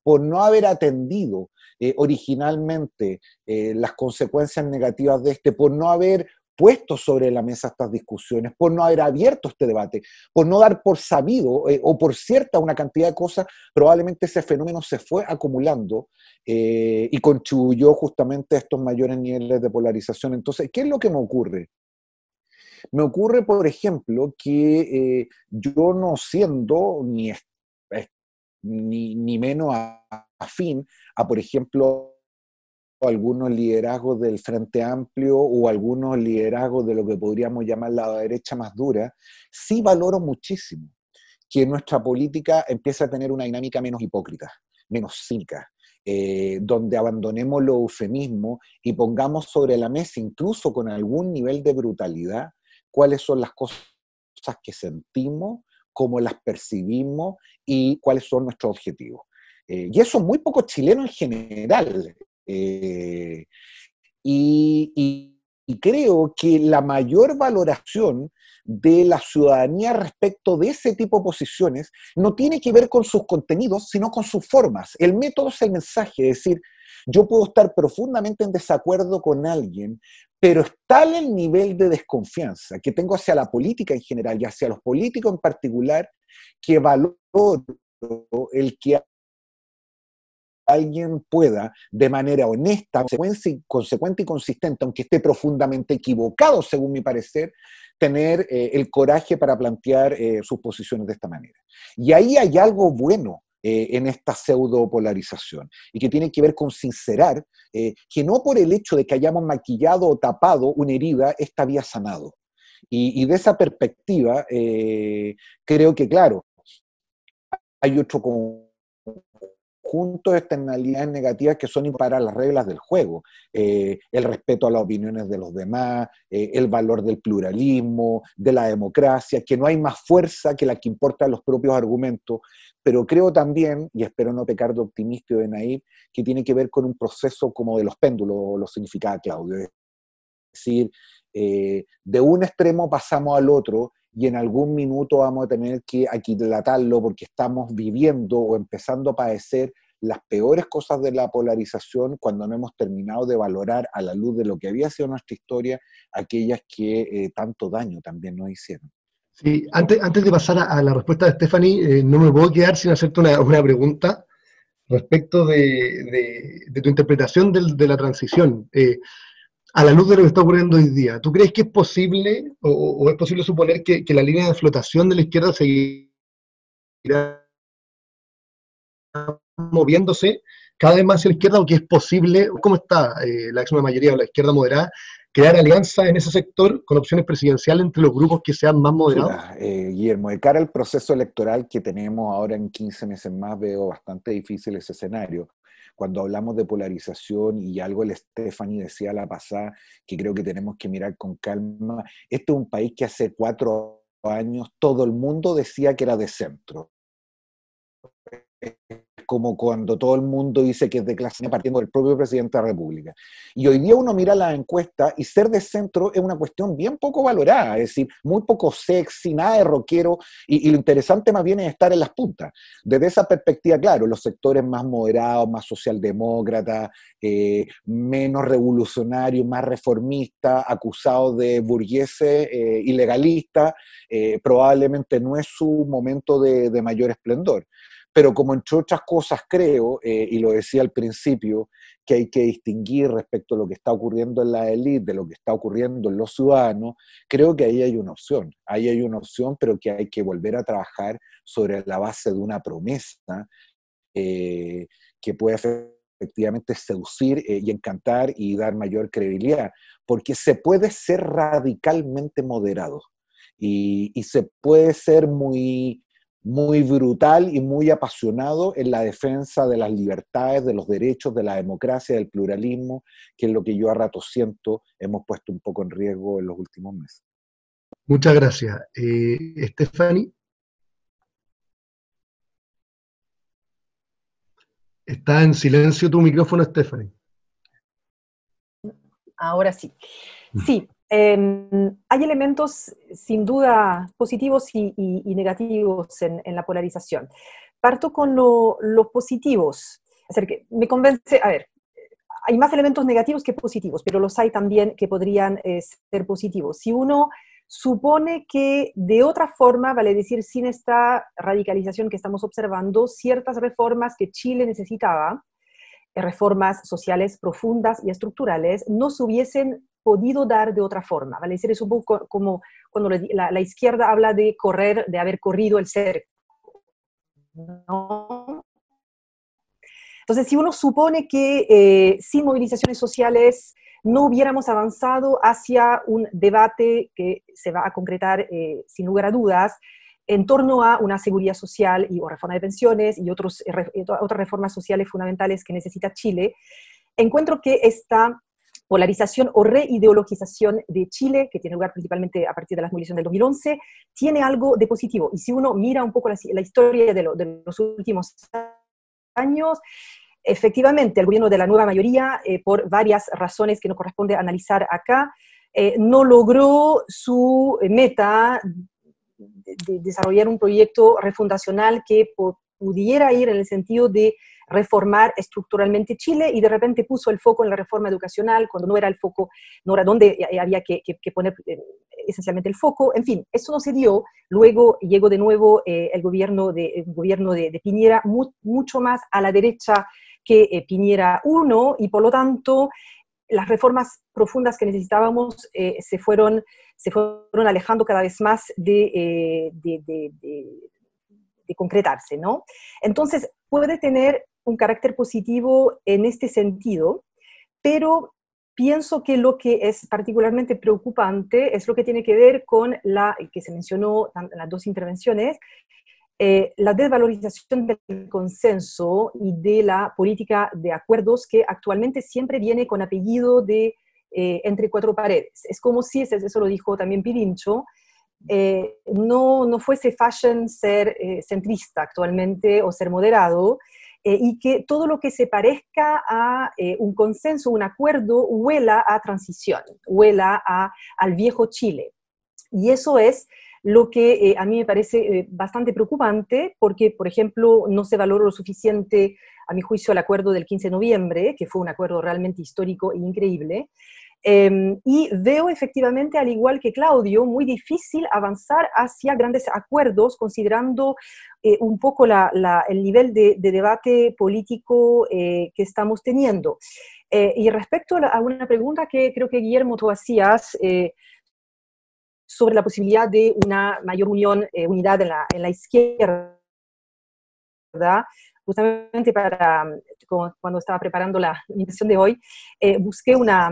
por no haber atendido eh, originalmente eh, las consecuencias negativas de este, por no haber puesto sobre la mesa estas discusiones, por no haber abierto este debate, por no dar por sabido eh, o por cierta una cantidad de cosas, probablemente ese fenómeno se fue acumulando eh, y contribuyó justamente a estos mayores niveles de polarización. Entonces, ¿qué es lo que me ocurre? Me ocurre, por ejemplo, que eh, yo no siendo ni, ni menos afín a, por ejemplo, algunos liderazgos del Frente Amplio o algunos liderazgos de lo que podríamos llamar la derecha más dura, sí valoro muchísimo que nuestra política empiece a tener una dinámica menos hipócrita, menos cínica, eh, donde abandonemos los eufemismos y pongamos sobre la mesa, incluso con algún nivel de brutalidad, cuáles son las cosas que sentimos, cómo las percibimos y cuáles son nuestros objetivos. Eh, y eso muy poco chileno en general, eh, y, creo que la mayor valoración de la ciudadanía respecto de ese tipo de posiciones no tiene que ver con sus contenidos, sino con sus formas. El método es el mensaje, es decir, yo puedo estar profundamente en desacuerdo con alguien, pero es tal el nivel de desconfianza que tengo hacia la política en general y hacia los políticos en particular que valoro el que alguien pueda, de manera honesta, consecuente y consistente, aunque esté profundamente equivocado, según mi parecer, tener eh, el coraje para plantear eh, sus posiciones de esta manera. Y ahí hay algo bueno. Eh, en esta pseudo polarización y que tiene que ver con sincerar que no por el hecho de que hayamos maquillado o tapado una herida, esta había sanado. Y, de esa perspectiva, creo que, claro, hay otro Juntos de externalidades negativas que son para las reglas del juego, eh, el respeto a las opiniones de los demás, eh, el valor del pluralismo, de la democracia, que no hay más fuerza que la que importa los propios argumentos, pero creo también, y espero no pecar de optimista y de naive, que tiene que ver con un proceso como de los péndulos, lo significaba Claudio, es decir, eh, de un extremo pasamos al otro y en algún minuto vamos a tener que aquilatarlo porque estamos viviendo o empezando a padecer las peores cosas de la polarización cuando no hemos terminado de valorar a la luz de lo que había sido nuestra historia aquellas que eh, tanto daño también nos hicieron. Sí, antes, antes de pasar a, la respuesta de Stephanie, eh, no me puedo quedar sin hacerte una, pregunta respecto de, tu interpretación de la transición. Eh, a la luz de lo que está ocurriendo hoy día, ¿tú crees que es posible o, es posible suponer que, la línea de flotación de la izquierda seguirá moviéndose cada vez más hacia la izquierda o que es posible, cómo está eh, la extrema mayoría o la izquierda moderada, crear alianzas en ese sector con opciones presidenciales entre los grupos que sean más moderados? Eh, Guillermo, de cara al proceso electoral que tenemos ahora en 15 meses más, veo bastante difícil ese escenario cuando hablamos de polarización y algo el Stephanie decía la pasada, que creo que tenemos que mirar con calma, este es un país que hace cuatro años todo el mundo decía que era de centro como cuando todo el mundo dice que es de clase partiendo del propio presidente de la República. Y hoy día uno mira la encuesta y ser de centro es una cuestión bien poco valorada, es decir, muy poco sexy, nada de rockero, y, lo interesante más bien es estar en las puntas. Desde esa perspectiva, claro, los sectores más moderados, más socialdemócratas, eh, menos revolucionarios, más reformistas, acusados de burgueses, eh, ilegalistas, eh, probablemente no es su momento de, de mayor esplendor pero como en otras cosas creo, eh, y lo decía al principio, que hay que distinguir respecto a lo que está ocurriendo en la élite, de lo que está ocurriendo en los ciudadanos, creo que ahí hay una opción, ahí hay una opción, pero que hay que volver a trabajar sobre la base de una promesa eh, que puede efectivamente seducir eh, y encantar y dar mayor credibilidad, porque se puede ser radicalmente moderado y se puede ser muy muy brutal y muy apasionado en la defensa de las libertades, de los derechos, de la democracia, del pluralismo, que es lo que yo a rato siento hemos puesto un poco en riesgo en los últimos meses. Muchas gracias. Eh, Está en silencio tu micrófono, Stephanie. Ahora sí. Sí, Em, hay elementos sin duda positivos y, negativos en, la polarización. Parto con lo, los positivos. que me convence, a ver, hay más elementos negativos que positivos, pero los hay también que podrían eh, ser positivos. Si uno supone que de otra forma, vale decir, sin esta radicalización que estamos observando, ciertas reformas que Chile necesitaba, eh, reformas sociales profundas y estructurales, no se hubiesen podido dar de otra forma, ¿vale? Es un poco como cuando la, izquierda habla de correr, de haber corrido el ser, ¿no? Entonces, si uno supone que eh, sin movilizaciones sociales no hubiéramos avanzado hacia un debate que se va a concretar eh, sin lugar a dudas en torno a una seguridad social y, o reforma de pensiones y otros, eh, otras reformas sociales fundamentales que necesita Chile, encuentro que esta polarización o reideologización de Chile, que tiene lugar principalmente a partir de las movilizaciones del 2011, tiene algo de positivo. Y si uno mira un poco la, historia de, los últimos años, efectivamente, el gobierno de la nueva mayoría, eh, por varias razones que nos corresponde analizar acá, eh, no logró su eh, meta de desarrollar un proyecto refundacional que pudiera ir en el sentido de reformar estructuralmente Chile y de repente puso el foco en la reforma educacional cuando no era el foco, no era donde había que, poner eh, esencialmente el foco. En fin, eso no se dio. Luego llegó de nuevo eh, el gobierno de, gobierno de, Piñera mucho más a la derecha que eh, Piñera 1 y por lo tanto las reformas profundas que necesitábamos se, fueron, se fueron alejando cada vez más de concretarse, ¿no? Entonces, puede tener un carácter positivo en este sentido, pero pienso que lo que es particularmente preocupante es lo que tiene que ver con la que se mencionó en las dos intervenciones, eh, la desvalorización del consenso y de la política de acuerdos que actualmente siempre viene con apellido de eh, entre cuatro paredes. Es como si, eso lo dijo también Pirincho, eh, no, no, fuese fashion ser eh, centrista actualmente o ser moderado, eh, y que todo lo que se parezca a un consenso, un acuerdo, huela a transición, huela a, al viejo Chile. Y eso es lo que a mí me parece bastante preocupante, porque, por ejemplo, no se valoró lo suficiente, a mi juicio, el acuerdo del 15 de noviembre, que fue un acuerdo realmente histórico e increíble. Em, y veo efectivamente, al igual que Claudio, muy difícil avanzar hacia grandes acuerdos, considerando eh, un poco el nivel de, debate político eh, que estamos teniendo. Eh, y respecto a, una pregunta que creo que Guillermo tú hacías sobre la posibilidad de una mayor unión, unidad en la, en la izquierda, justamente para cuando estaba preparando la invitación de hoy, eh, busqué una,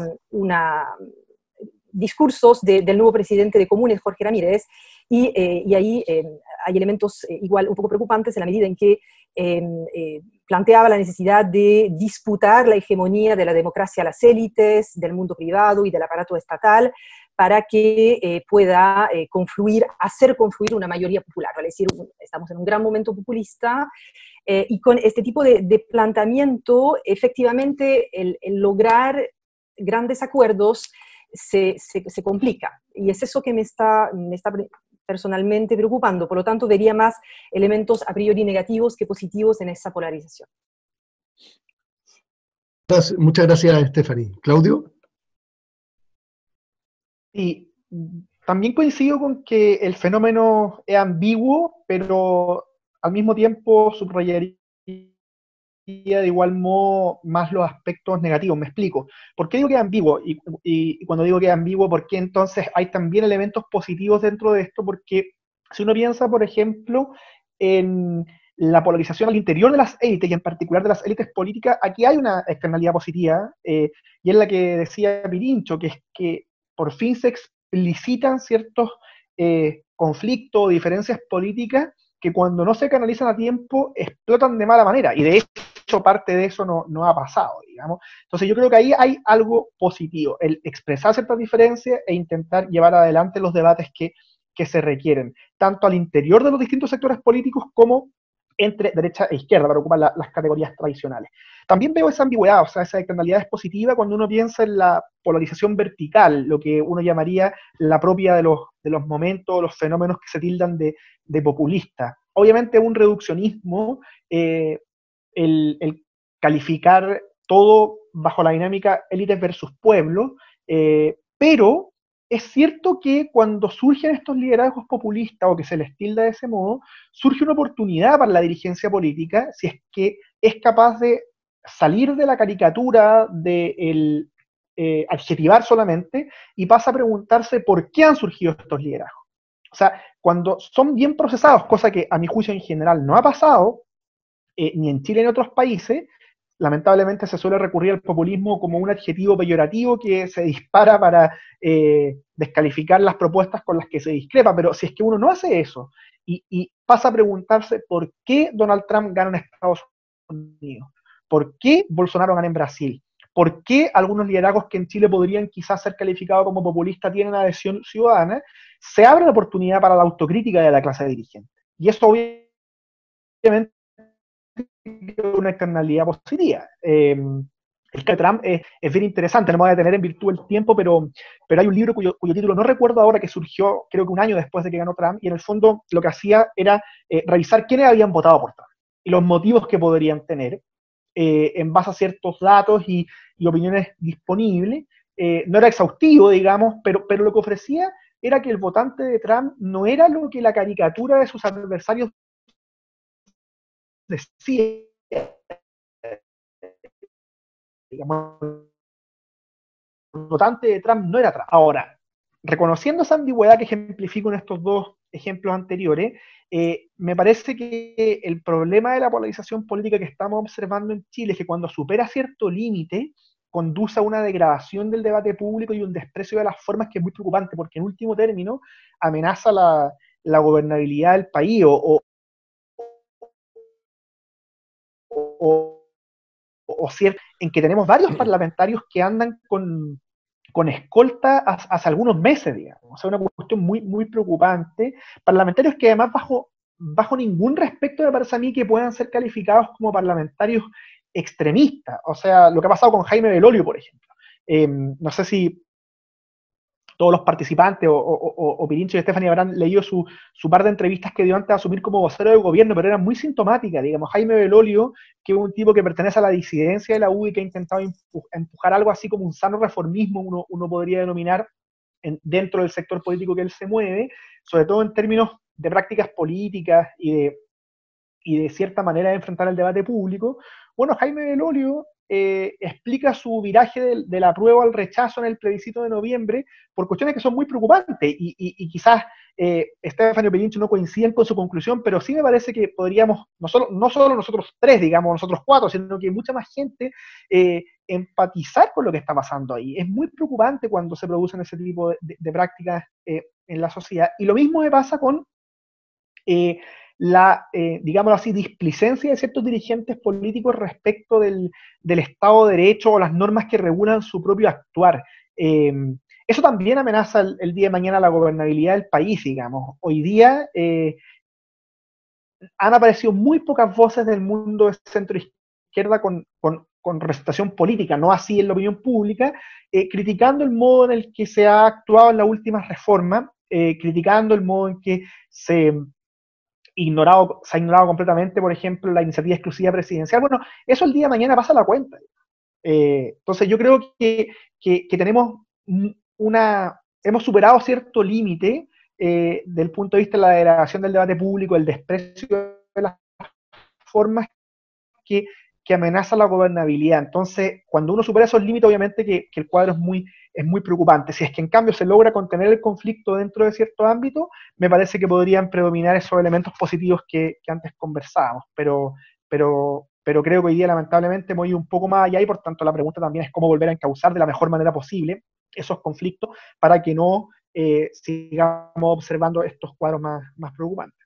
discursos del nuevo presidente de Comunes, Jorge Ramírez, y, eh, ahí eh, hay elementos igual un poco preocupantes en la medida en que em, planteaba la necesidad de disputar la hegemonía de la democracia a las élites, del mundo privado y del aparato estatal, para que eh, pueda eh, confluir, hacer confluir una mayoría popular. Es decir, estamos en un gran momento populista eh, y con este tipo de, planteamiento, efectivamente, el, lograr grandes acuerdos se, complica. Y es eso que me está, me está personalmente preocupando. Por lo tanto, vería más elementos a priori negativos que positivos en esa polarización. Muchas gracias, Stephanie. Claudio. Y también coincido con que el fenómeno es ambiguo, pero al mismo tiempo subrayaría de igual modo más los aspectos negativos. Me explico. ¿Por qué digo que es ambiguo? Y, cuando digo que es ambiguo, ¿por qué entonces hay también elementos positivos dentro de esto? Porque si uno piensa, por ejemplo, en la polarización al interior de las élites y en particular de las élites políticas, aquí hay una externalidad positiva eh, y es la que decía Pirincho, que es que por fin se explicitan ciertos eh, conflictos o diferencias políticas que cuando no se canalizan a tiempo explotan de mala manera. Y de hecho parte de eso no, ha pasado, digamos. Entonces yo creo que ahí hay algo positivo, el expresar ciertas diferencias e intentar llevar adelante los debates que, que se requieren, tanto al interior de los distintos sectores políticos como entre derecha e izquierda, para ocupar las categorías tradicionales. También veo esa ambigüedad, o sea, esa externalidad es positiva cuando uno piensa en la polarización vertical, lo que uno llamaría la propia de los, de los momentos, los fenómenos que se tildan de, populista. Obviamente un reduccionismo, eh, el, calificar todo bajo la dinámica élites versus pueblo, eh, pero es cierto que cuando surgen estos liderazgos populistas o que se les tilda de ese modo, surge una oportunidad para la dirigencia política si es que es capaz de salir de la caricatura del de eh, adjetivar solamente y pasa a preguntarse por qué han surgido estos liderazgos. O sea, cuando son bien procesados, cosa que a mi juicio en general no ha pasado, eh, ni en Chile ni en otros países, lamentablemente se suele recurrir al populismo como un adjetivo peyorativo que se dispara para eh, descalificar las propuestas con las que se discrepa, pero si es que uno no hace eso y, pasa a preguntarse por qué Donald Trump gana en Estados Unidos, por qué Bolsonaro gana en Brasil, por qué algunos liderazgos que en Chile podrían quizás ser calificados como populistas tienen adhesión ciudadana, se abre la oportunidad para la autocrítica de la clase dirigente. Y esto obviamente una externalidad positiva. Em, el caso de Trump es, bien interesante, no me voy a detener en virtud del tiempo, pero, pero hay un libro cuyo, título no recuerdo ahora, que surgió creo que un año después de que ganó Trump, y en el fondo lo que hacía era eh, revisar quiénes habían votado por Trump y los motivos que podrían tener eh, en base a ciertos datos y, opiniones disponibles. Eh, no era exhaustivo, digamos, pero, pero lo que ofrecía era que el votante de Trump no era lo que la caricatura de sus adversarios decía, digamos, votante de Trump no era Trump. Ahora, reconociendo esa ambigüedad que ejemplifico en estos dos ejemplos anteriores, eh, me parece que el problema de la polarización política que estamos observando en Chile es que cuando supera cierto límite, conduce a una degradación del debate público y un desprecio de las formas que es muy preocupante, porque en último término amenaza la, gobernabilidad del país o, o, en que tenemos varios parlamentarios que andan con, escolta hace algunos meses, digamos. O sea, una cuestión muy, muy preocupante. Parlamentarios que además bajo, bajo ningún respecto me parece a mí que puedan ser calificados como parlamentarios extremistas. O sea, lo que ha pasado con Jaime Belolio, por ejemplo. Em, no sé si todos los participantes o, o Pirincho y Estefanía habrán leído su, par de entrevistas que dio antes de asumir como vocero del gobierno, pero era muy sintomática, Digamos, Jaime Belolio, que es un tipo que pertenece a la disidencia de la U y que ha intentado empujar algo así como un sano reformismo, uno, podría denominar, dentro del sector político que él se mueve, sobre todo en términos de prácticas políticas y de, y de cierta manera de enfrentar el debate público. Bueno, Jaime Belolio eh, explica su viraje de, apruebo la al rechazo en el plebiscito de noviembre por cuestiones que son muy preocupantes y, quizás Estefanio eh, Pellincho no coinciden con su conclusión, pero sí me parece que podríamos, no solo, no nosotros tres, digamos, nosotros cuatro, sino que mucha más gente eh, empatizar con lo que está pasando ahí. Es muy preocupante cuando se producen ese tipo de, de prácticas en la sociedad. Y lo mismo me pasa con la, eh, digamos así, displicencia de ciertos dirigentes políticos respecto del, Estado de Derecho o las normas que regulan su propio actuar. Em, eso también amenaza el, día de mañana la gobernabilidad del país, digamos. Hoy día eh, han aparecido muy pocas voces del mundo centro izquierda con, con, con representación política, no así en la opinión pública, eh, criticando el modo en el que se ha actuado en la última reforma, criticando el modo en que se ignorado, se ha ignorado completamente, por ejemplo, la iniciativa exclusiva presidencial. Bueno, eso el día de mañana pasa la cuenta. Eh, entonces yo creo que, tenemos una, hemos superado cierto límite eh, del punto de vista de la degradación del debate público, el desprecio de las formas que, que amenaza la gobernabilidad. Entonces, cuando uno supera esos límites, obviamente que el cuadro es muy, es muy preocupante. Si es que en cambio se logra contener el conflicto dentro de cierto ámbito, me parece que podrían predominar esos elementos positivos que, antes conversábamos, pero, pero, pero creo que hoy día lamentablemente hemos ido un poco más allá y por tanto la pregunta también es cómo volver a encauzar de la mejor manera posible esos conflictos para que no eh, sigamos observando estos cuadros más, más preocupantes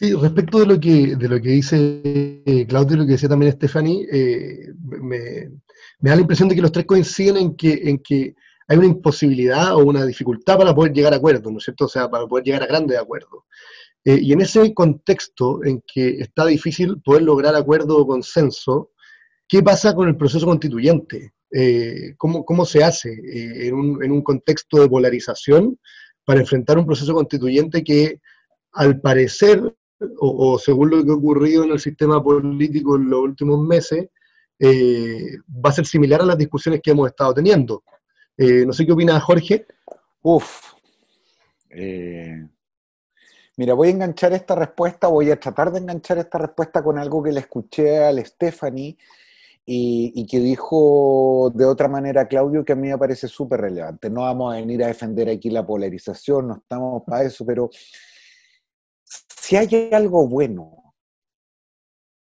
respecto de lo que, de lo que dice eh, Claudio y lo que decía también Stephanie, eh, me, da la impresión de que los tres coinciden en que, en que hay una imposibilidad o una dificultad para poder llegar a acuerdos, ¿no es cierto? O sea, para poder llegar a grandes acuerdos. Eh, y en ese contexto en que está difícil poder lograr acuerdo o consenso, ¿qué pasa con el proceso constituyente? ¿cómo, ¿cómo, se hace en un, en un contexto de polarización para enfrentar un proceso constituyente que al parecer o, según lo que ha ocurrido en el sistema político en los últimos meses, eh, va a ser similar a las discusiones que hemos estado teniendo. Eh, no sé qué opina Jorge. Uf. Eh, mira, voy a enganchar esta respuesta, voy a tratar de enganchar esta respuesta con algo que le escuché al Stephanie y, y, que dijo de otra manera Claudio que a mí me parece súper relevante. No vamos a venir a defender aquí la polarización, no estamos para eso, pero si hay algo bueno,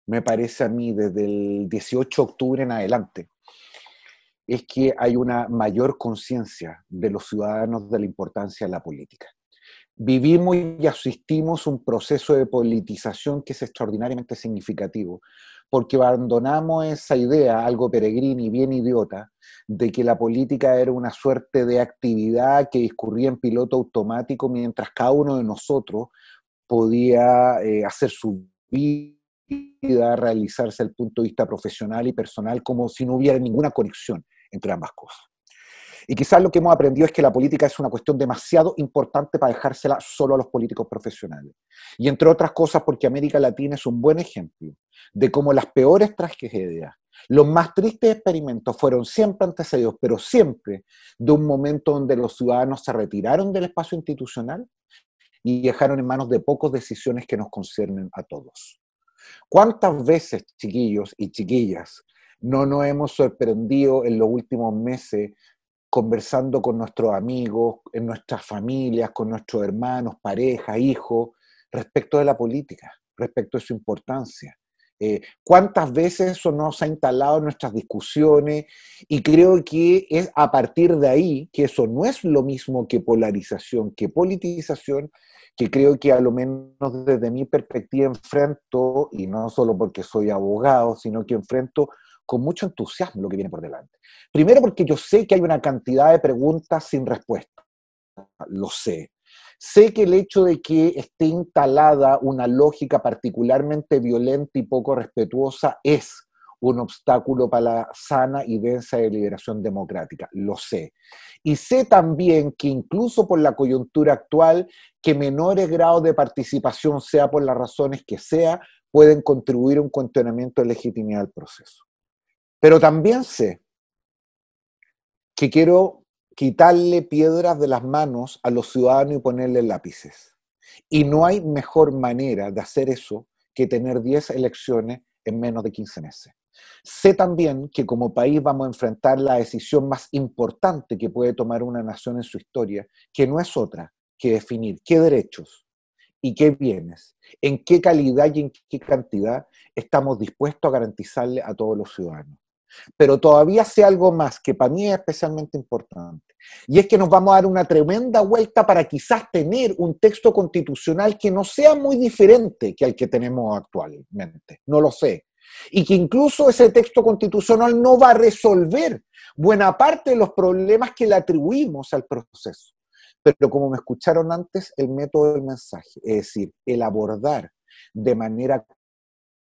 me parece a mí desde el 18 de octubre en adelante, es que hay una mayor conciencia de los ciudadanos de la importancia de la política. Vivimos y asistimos un proceso de politización que es extraordinariamente significativo, porque abandonamos esa idea, algo peregrina y bien idiota, de que la política era una suerte de actividad que discurría en piloto automático mientras cada uno de nosotros podía eh, hacer su vida, realizarse desde el punto de vista profesional y personal, como si no hubiera ninguna conexión entre ambas cosas. Y quizás lo que hemos aprendido es que la política es una cuestión demasiado importante para dejársela solo a los políticos profesionales. Y entre otras cosas porque América Latina es un buen ejemplo de cómo las peores tragedias, los más tristes experimentos fueron siempre antecedidos, pero siempre de un momento donde los ciudadanos se retiraron del espacio institucional y dejaron en manos de pocos decisiones que nos conciernen a todos. ¿Cuántas veces, chiquillos y chiquillas, no nos hemos sorprendido en los últimos meses conversando con nuestros amigos, en nuestras familias, con nuestros hermanos, pareja, hijos, respecto de la política, respecto de su importancia? Eh, ¿Cuántas veces eso nos ha instalado en nuestras discusiones? Y creo que es a partir de ahí que eso no es lo mismo que polarización, que politización, que creo que a lo menos desde mi perspectiva enfrento, y no solo porque soy abogado, sino que enfrento con mucho entusiasmo lo que viene por delante. Primero porque yo sé que hay una cantidad de preguntas sin respuesta, lo sé. Sé que el hecho de que esté instalada una lógica particularmente violenta y poco respetuosa es un obstáculo para la sana y densa deliberación democrática, lo sé. Y sé también que incluso por la coyuntura actual, que menores grados de participación, sea por las razones que sea, pueden contribuir a un cuestionamiento de legitimidad del proceso. Pero también sé que quiero quitarle piedras de las manos a los ciudadanos y ponerle lápices. Y no hay mejor manera de hacer eso que tener 10 elecciones en menos de 15 meses. Sé también que como país vamos a enfrentar la decisión más importante que puede tomar una nación en su historia, que no es otra que definir qué derechos y qué bienes, en qué calidad y en qué cantidad estamos dispuestos a garantizarle a todos los ciudadanos. Pero todavía sé algo más que para mí es especialmente importante, y es que nos vamos a dar una tremenda vuelta para quizás tener un texto constitucional que no sea muy diferente que el que tenemos actualmente. No lo sé, y que incluso ese texto constitucional no va a resolver buena parte de los problemas que le atribuimos al proceso. Pero como me escucharon antes, el método del mensaje, es decir, el abordar de manera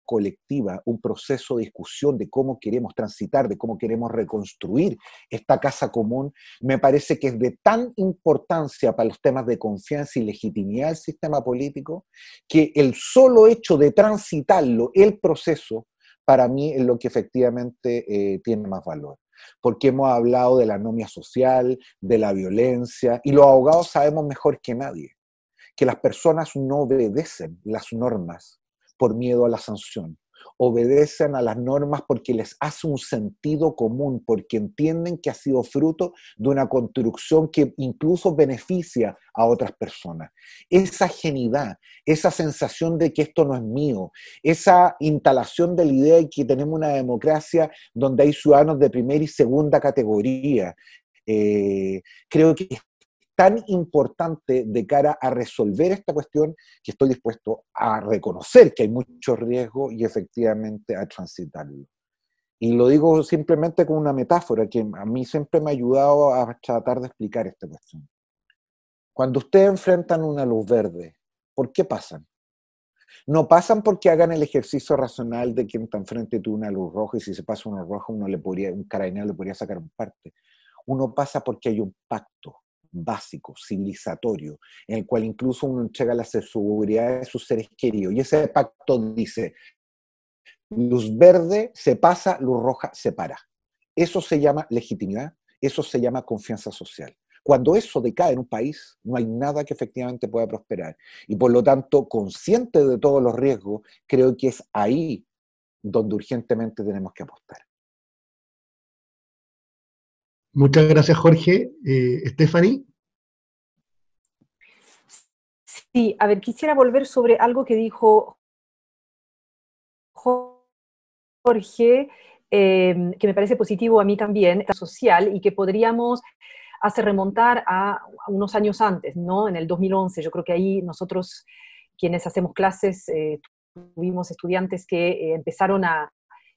colectiva, un proceso de discusión de cómo queremos transitar, de cómo queremos reconstruir esta casa común, me parece que es de tan importancia para los temas de confianza y legitimidad del sistema político que el solo hecho de transitarlo, el proceso, para mí es lo que efectivamente eh, tiene más valor. Porque hemos hablado de la anomia social, de la violencia, y los abogados sabemos mejor que nadie que las personas no obedecen las normas por miedo a la sanción obedecen a las normas porque les hace un sentido común, porque entienden que ha sido fruto de una construcción que incluso beneficia a otras personas. Esa genidad, esa sensación de que esto no es mío, esa instalación de la idea de que tenemos una democracia donde hay ciudadanos de primera y segunda categoría, eh, creo que es tan importante de cara a resolver esta cuestión que estoy dispuesto a reconocer que hay mucho riesgo y efectivamente a transitarlo. Y lo digo simplemente con una metáfora que a mí siempre me ha ayudado a tratar de explicar esta cuestión. Cuando ustedes enfrentan una luz verde, ¿por qué pasan? No pasan porque hagan el ejercicio racional de quien está enfrente de una luz roja y si se pasa una roja uno le podría, un carabinero le podría sacar un parte. Uno pasa porque hay un pacto básico, civilizatorio, en el cual incluso uno entrega la seguridad de sus seres queridos. Y ese pacto dice, luz verde se pasa, luz roja se para. Eso se llama legitimidad, eso se llama confianza social. Cuando eso decae en un país, no hay nada que efectivamente pueda prosperar. Y por lo tanto, consciente de todos los riesgos, creo que es ahí donde urgentemente tenemos que apostar. Muchas gracias, Jorge. Eh, Stephanie. Sí, a ver, quisiera volver sobre algo que dijo Jorge, eh, que me parece positivo a mí también, social, y que podríamos hacer remontar a unos años antes, ¿no? En el 2011, yo creo que ahí nosotros, quienes hacemos clases, eh, tuvimos estudiantes que empezaron a,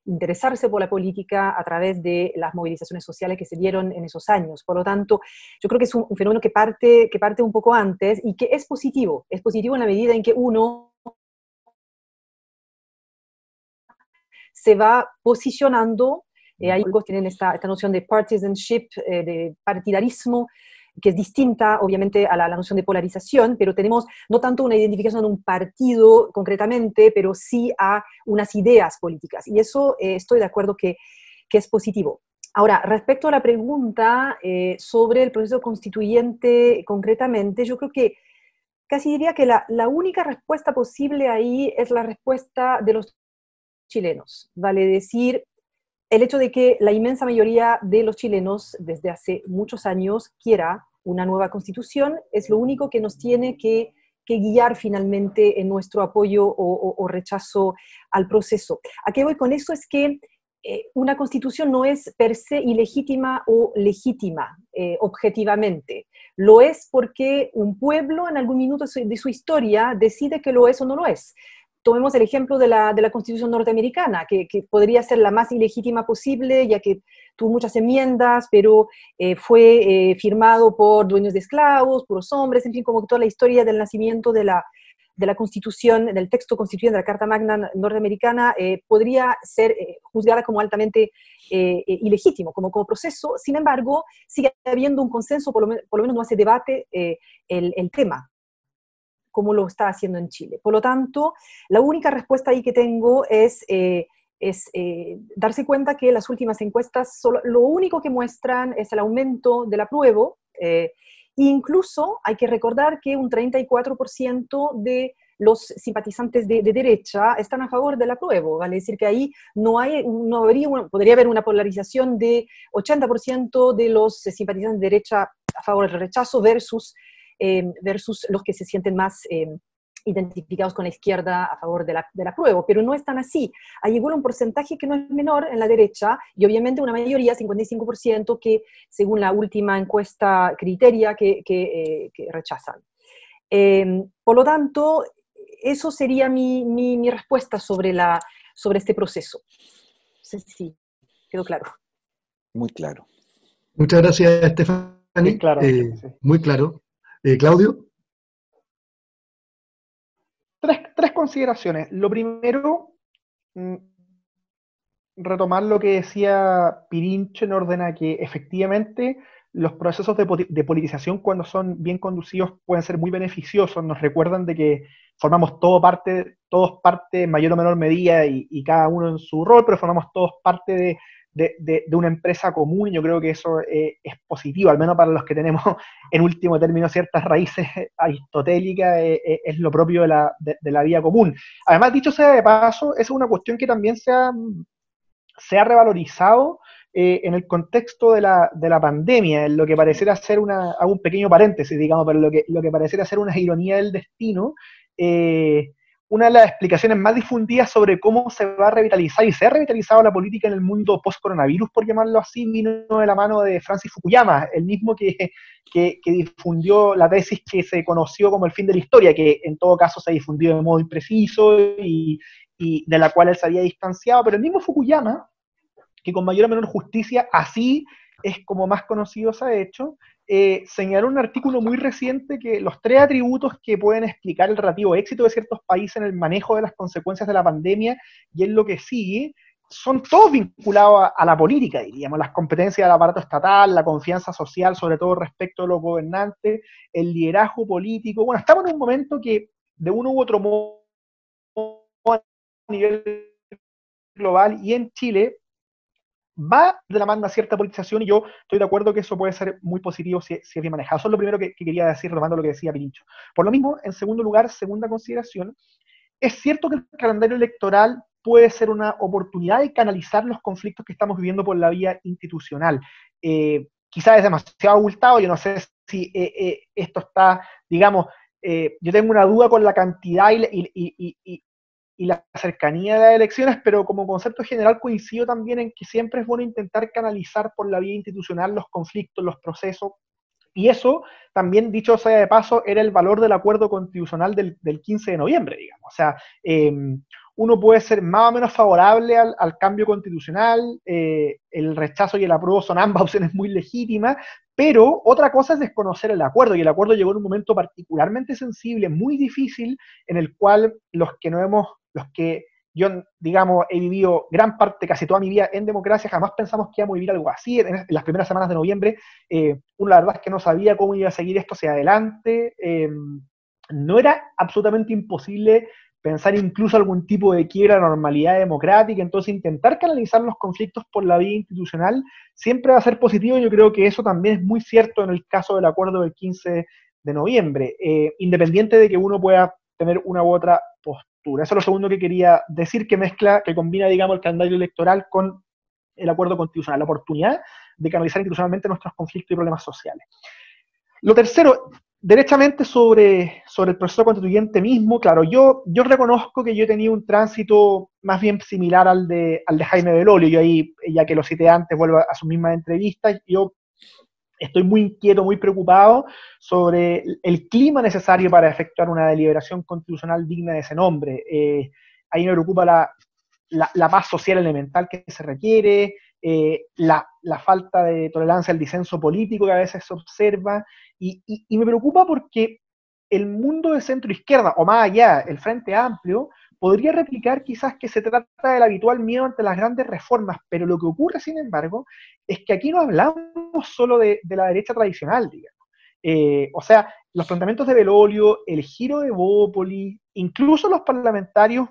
interesarse por la política a través de las movilizaciones sociales que se dieron en esos años. Por lo tanto, yo creo que es un, fenómeno que parte, que parte un poco antes y que es positivo. Es positivo en la medida en que uno se va posicionando eh, ahí tienen esta, esta, noción de partisanship, eh, de partidarismo, que es distinta, obviamente, a la, noción de polarización, pero tenemos no tanto una identificación de un partido concretamente, pero sí a unas ideas políticas. Y eso eh, estoy de acuerdo que, que es positivo. Ahora, respecto a la pregunta eh, sobre el proceso constituyente concretamente, yo creo que casi diría que la, la, única respuesta posible ahí es la respuesta de los chilenos, vale decir, el hecho de que la inmensa mayoría de los chilenos desde hace muchos años quiera una nueva constitución es lo único que nos tiene que, guiar finalmente en nuestro apoyo o, rechazo al proceso. ¿A qué voy con eso? Es que eh, una constitución no es per se ilegítima o legítima eh, objetivamente. Lo es porque un pueblo en algún minuto de su historia decide que lo es o no lo es tomemos el ejemplo de la, Constitución norteamericana, que, podría ser la más ilegítima posible, ya que tuvo muchas enmiendas, pero eh, fue eh, firmado por dueños de esclavos, por los hombres, en fin, como toda la historia del nacimiento de la, de la Constitución, del texto constituyente de la Carta Magna norteamericana, eh, podría ser juzgada como altamente ilegítimo, como, como proceso. Sin embargo, sigue habiendo un consenso, por lo, menos no hace debate el tema como lo está haciendo en Chile. Por lo tanto, la única respuesta ahí que tengo es, eh, es eh, darse cuenta que las últimas encuestas lo único que muestran es el aumento del apruebo. Eh, e incluso hay que recordar que un 34% de los simpatizantes de, derecha están a favor del apruebo, vale es decir que ahí no hay, no habría, podría haber una polarización de 80% de los simpatizantes de derecha a favor del rechazo versus Em, versus los que se sienten más em, identificados con la izquierda a favor de la, prueba, pero no es tan así. Hay igual un porcentaje que no es menor en la derecha y obviamente una mayoría, 55%, que según la última encuesta criteria que, eh, rechazan. Em, por lo tanto, eso sería mi, respuesta sobre, sobre este proceso. Sí, quedó claro. Muy claro. Muchas gracias, Estefan. Eh, muy claro. Eh, Claudio. Tres, consideraciones. Lo primero, mm, retomar lo que decía Pirinche, en orden a que efectivamente los procesos de, politización cuando son bien conducidos pueden ser muy beneficiosos, nos recuerdan de que formamos todo parte, todos parte en mayor o menor medida y, cada uno en su rol, pero formamos todos parte de, de, de, de una empresa común, yo creo que eso eh, es positivo, al menos para los que tenemos, en último término, ciertas raíces eh, aristotélicas, eh, es lo propio de la, de la, vida común. Además, dicho sea de paso, es una cuestión que también se ha, se ha revalorizado en el contexto de la, de la, pandemia, en lo que pareciera ser una, hago un pequeño paréntesis, digamos, pero lo que, lo que pareciera ser una ironía del destino, eh, una de las explicaciones más difundidas sobre cómo se va a revitalizar y se ha revitalizado la política en el mundo post-coronavirus, por llamarlo así, vino de la mano de Francis Fukuyama, el mismo que, que, difundió la tesis que se conoció como el fin de la historia, que en todo caso se difundió de modo impreciso y, y de la cual él se había distanciado, pero el mismo Fukuyama, que con mayor o menor justicia así es como más conocido se ha hecho, eh, señaló un artículo muy reciente que los tres atributos que pueden explicar el relativo éxito de ciertos países en el manejo de las consecuencias de la pandemia y en lo que sigue, son todos vinculados a, la política, diríamos, las competencias del aparato estatal, la confianza social, sobre todo respecto a los gobernantes, el liderazgo político. Bueno, estamos en un momento que de uno u otro modo a nivel global y en Chile va de la mano a cierta politización y yo estoy de acuerdo que eso puede ser muy positivo si, es bien manejado. Eso es lo primero que, quería decir, retomando lo que decía Pincho Por lo mismo, en segundo lugar, segunda consideración, es cierto que el calendario electoral puede ser una oportunidad de canalizar los conflictos que estamos viviendo por la vía institucional. Eh, quizás es demasiado abultado, yo no sé si eh, eh, esto está, digamos, yo tengo una duda con la cantidad y, y la cercanía de las elecciones, pero como concepto general coincido también en que siempre es bueno intentar canalizar por la vía institucional los conflictos, los procesos, y eso, también dicho sea de paso, era el valor del acuerdo constitucional del, 15 de noviembre, digamos. O sea, em, uno puede ser más o menos favorable al, cambio constitucional, eh, el rechazo y el apruebo son ambas opciones muy legítimas, pero otra cosa es desconocer el acuerdo, y el acuerdo llegó en un momento particularmente sensible, muy difícil, en el cual los que no hemos, los que yo, digamos, he vivido gran parte, casi toda mi vida en democracia, jamás pensamos que íbamos a vivir algo así. En, las primeras semanas de noviembre, eh, uno la verdad es que no sabía cómo iba a seguir esto hacia adelante. Eh, no era absolutamente imposible pensar incluso algún tipo de quiebra normalidad democrática, entonces intentar canalizar los conflictos por la vía institucional siempre va a ser positivo, yo creo que eso también es muy cierto en el caso del acuerdo del 15 de noviembre, eh, independiente de que uno pueda tener una u otra postura. Eso es lo segundo que quería decir, que mezcla, que combina, digamos, el calendario electoral con el acuerdo constitucional, la oportunidad de canalizar institucionalmente nuestros conflictos y problemas sociales. Lo tercero, derechamente sobre, sobre el proceso constituyente mismo, claro, yo, yo reconozco que yo he tenido un tránsito más bien similar al de, al de Jaime Belolio, yo ahí, ya que lo cité antes, vuelvo a sus mismas entrevistas, yo estoy muy inquieto, muy preocupado sobre el clima necesario para efectuar una deliberación constitucional digna de ese nombre. Eh, ahí me preocupa la, la, la, paz social elemental que se requiere, eh, la, falta de tolerancia al disenso político que a veces se observa, y, me preocupa porque el mundo de centro izquierda, o más allá, el Frente Amplio, podría replicar quizás que se trata del habitual miedo ante las grandes reformas, pero lo que ocurre, sin embargo, es que aquí no hablamos solo de, la derecha tradicional, digamos. Eh, o sea, los planteamientos de Belolio, el giro de Bópoli, incluso los parlamentarios,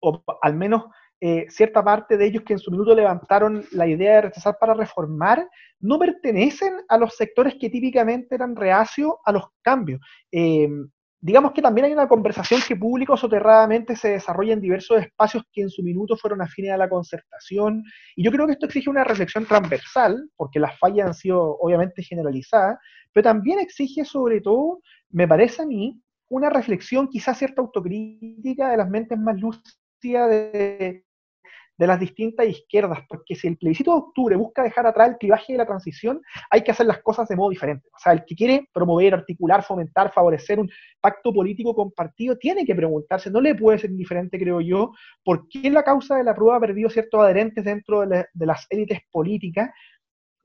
o al menos eh, cierta parte de ellos que en su minuto levantaron la idea de rechazar para reformar, no pertenecen a los sectores que típicamente eran reacios a los cambios. Eh, digamos que también hay una conversación que público soterradamente se desarrolla en diversos espacios que en su minuto fueron afines a la concertación, y yo creo que esto exige una reflexión transversal, porque las fallas han sido obviamente generalizadas, pero también exige sobre todo, me parece a mí, una reflexión, quizás cierta autocrítica de las mentes más lúcidas de, de las distintas izquierdas, porque si el plebiscito de octubre busca dejar atrás el clivaje de la transición, hay que hacer las cosas de modo diferente. O sea, el que quiere promover, articular, fomentar, favorecer un pacto político compartido, tiene que preguntarse, no le puede ser indiferente, creo yo, por qué la causa de la prueba ha perdido ciertos adherentes dentro de, las élites políticas,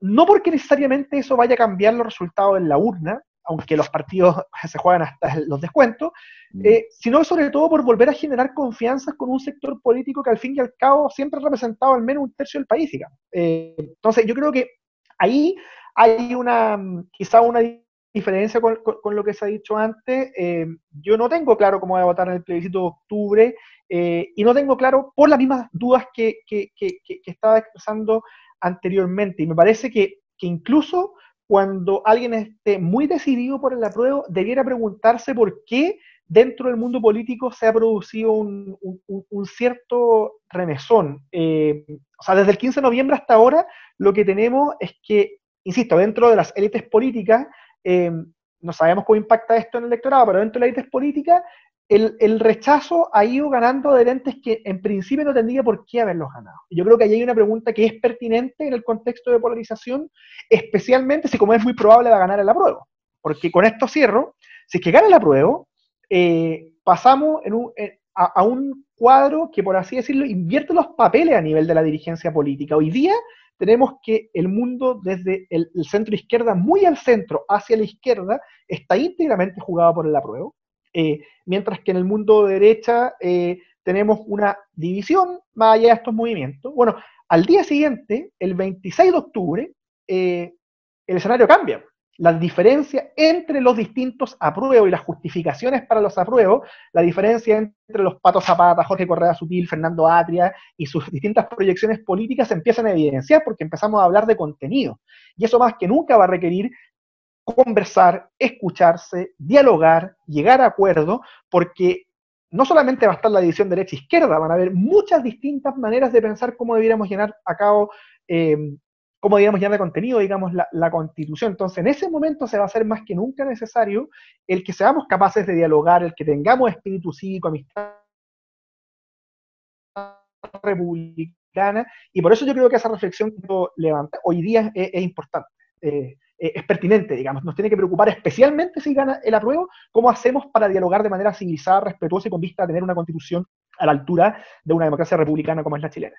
no porque necesariamente eso vaya a cambiar los resultados en la urna, aunque los partidos se juegan hasta los descuentos, mm. eh, sino sobre todo por volver a generar confianza con un sector político que al fin y al cabo siempre ha representado al menos un tercio del país, digamos. Eh, entonces yo creo que ahí hay una, mm, quizá una diferencia con, lo que se ha dicho antes. Eh, yo no tengo claro cómo voy a votar en el plebiscito de octubre y no tengo claro por las mismas dudas que, estaba expresando anteriormente. Y me parece que, que incluso cuando alguien esté muy decidido por el apruebo, debiera preguntarse por qué dentro del mundo político se ha producido un, cierto remesón. Eh, o sea, desde el 15 de noviembre hasta ahora, lo que tenemos es que, insisto, dentro de las élites políticas, eh, no sabemos cómo impacta esto en el electorado, pero dentro de la élites política, el, rechazo ha ido ganando adherentes que en principio no tendría por qué haberlos ganado. Yo creo que ahí hay una pregunta que es pertinente en el contexto de polarización, especialmente si como es muy probable va a ganar el apruebo. Porque con esto cierro, si es que gana el apruebo, eh, pasamos en eh, a un cuadro que, por así decirlo, invierte los papeles a nivel de la dirigencia política. Hoy día tenemos que el mundo desde el, centro izquierda, muy al centro, hacia la izquierda, está íntegramente jugado por el apruebo, eh, mientras que en el mundo derecha eh, tenemos una división más allá de estos movimientos. Bueno, al día siguiente, el 26 de octubre, eh, el escenario cambia la diferencia entre los distintos apruebos y las justificaciones para los apruebos, la diferencia entre los Patos Zapata, Jorge Correa Sutil, Fernando Atria y sus distintas proyecciones políticas se empiezan a evidenciar porque empezamos a hablar de contenido. Y eso más que nunca va a requerir conversar, escucharse, dialogar, llegar a acuerdo, porque no solamente va a estar la división derecha-izquierda, van a haber muchas distintas maneras de pensar cómo debiéramos llenar a cabo eh, como, digamos, ya de contenido, digamos, la, constitución. Entonces, en ese momento se va a hacer más que nunca necesario el que seamos capaces de dialogar, el que tengamos espíritu cívico, amistad republicana, y por eso yo creo que esa reflexión que levanta hoy día es, importante. Eh, eh, es pertinente, digamos. Nos tiene que preocupar especialmente si gana el apruebo, cómo hacemos para dialogar de manera civilizada, respetuosa y con vista a tener una constitución a la altura de una democracia republicana como es la chilena.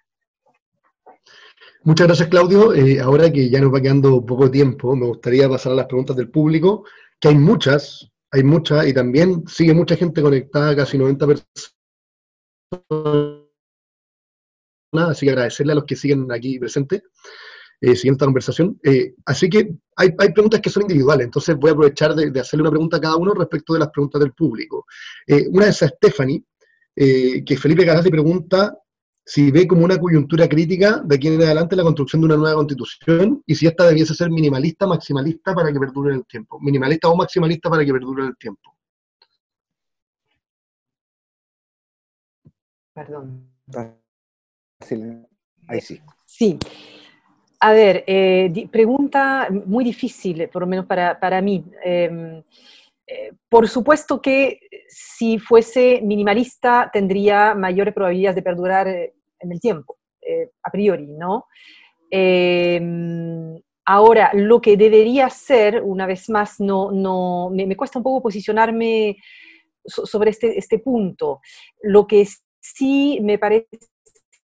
Muchas gracias, Claudio. Eh, ahora que ya nos va quedando poco tiempo, me gustaría pasar a las preguntas del público, que hay muchas, hay muchas, y también sigue mucha gente conectada, casi 90 personas. Así que agradecerle a los que siguen aquí presentes, eh, esta conversación. Eh, así que hay, hay, preguntas que son individuales, entonces voy a aprovechar de, hacerle una pregunta a cada uno respecto de las preguntas del público. Eh, una de a Stephanie, que Felipe Garazzi pregunta si ve como una coyuntura crítica de aquí en adelante la construcción de una nueva constitución y si esta debiese ser minimalista, maximalista para que perdure el tiempo. Minimalista o maximalista para que perdure el tiempo. Perdón. Ahí sí. Sí. A ver, eh, pregunta muy difícil, por lo menos para, mí. Em, eh, por supuesto que si fuese minimalista tendría mayores probabilidades de perdurar eh, en el tiempo, eh, a priori, ¿no? Em, ahora, lo que debería ser, una vez más, me, cuesta un poco posicionarme sobre este, este, punto. Lo que sí me parece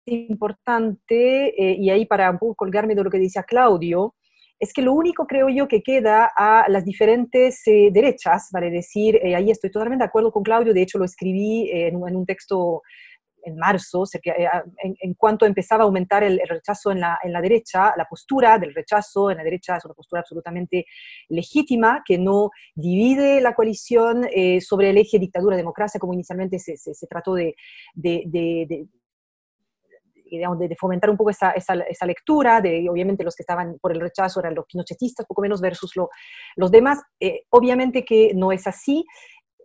importante, eh, y ahí para un poco colgarme de lo que decía Claudio, es que lo único, creo yo, que queda a las diferentes eh, derechas, vale decir, ahí estoy totalmente de acuerdo con Claudio, de hecho lo escribí en un texto en marzo, eh, ah, en, cuanto empezaba a aumentar el, rechazo en la, en la, derecha, la postura del rechazo en la derecha es una postura absolutamente legítima, que no divide la coalición eh, sobre el eje dictadura-democracia, como inicialmente se, trató de, de, de, fomentar un poco esa, lectura, de obviamente los que estaban por el rechazo eran los pinochetistas, poco menos versus los demás. Eh, obviamente que no es así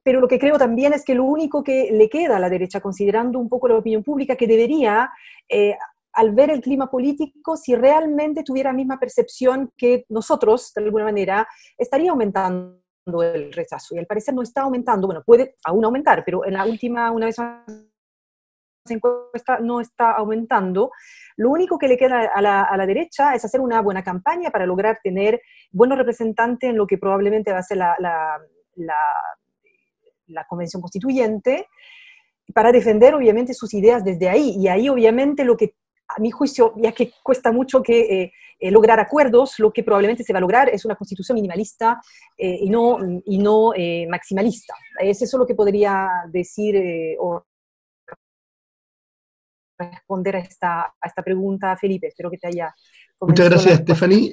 pero lo que creo también es que lo único que le queda a la derecha, considerando un poco la opinión pública, que debería... Eh, al ver el clima político, si realmente tuviera la misma percepción que nosotros, de alguna manera, estaría aumentando el rechazo. Y al parecer no está aumentando, bueno, puede aún aumentar, pero en la última, una vez más encuesta no está aumentando. Lo único que le queda a la, derecha es hacer una buena campaña para lograr tener buenos representantes en lo que probablemente va a ser la la Convención Constituyente, para defender obviamente sus ideas desde ahí. Y ahí obviamente lo que, a mi juicio, ya que cuesta mucho que eh, eh, lograr acuerdos, lo que probablemente se va a lograr es una constitución minimalista eh, y no, y no maximalista. Es eso lo que podría decir o responder a esta, a esta pregunta, Felipe. Espero que te haya... Muchas gracias, Stephanie.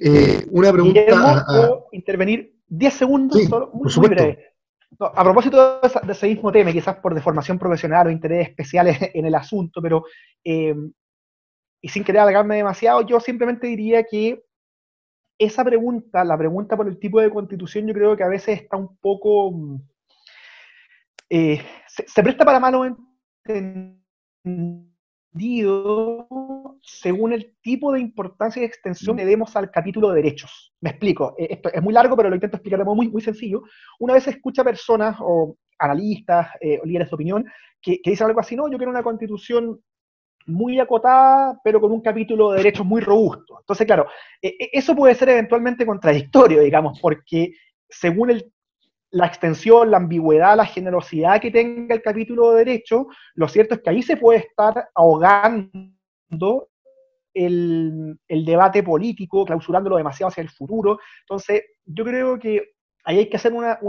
una pregunta... intervenir 10 segundos, a propósito de, ese mismo tema, quizás por deformación profesional o interés especial en el asunto, pero eh, y sin querer alargarme demasiado, yo simplemente diría que esa pregunta, la pregunta por el tipo de constitución, yo creo que a veces está un poco. Mm, eh, se, presta para malos entendidos entendido según el tipo de importancia y extensión mm. que demos al capítulo de derechos. Me explico, e, esto es muy largo, pero lo intento explicar de modo muy, muy sencillo. Una vez escucha personas o analistas eh, o líderes de opinión que, que dicen algo así, no, yo quiero una constitución muy acotada, pero con un capítulo de derechos muy robusto. Entonces, claro, e, e, eso puede ser eventualmente contradictorio, digamos, porque según el la extensión, la ambigüedad, la generosidad que tenga el capítulo de derecho, lo cierto es que ahí se puede estar ahogando el, debate político, clausurándolo demasiado hacia el futuro. Entonces, yo creo que ahí hay que hacer una,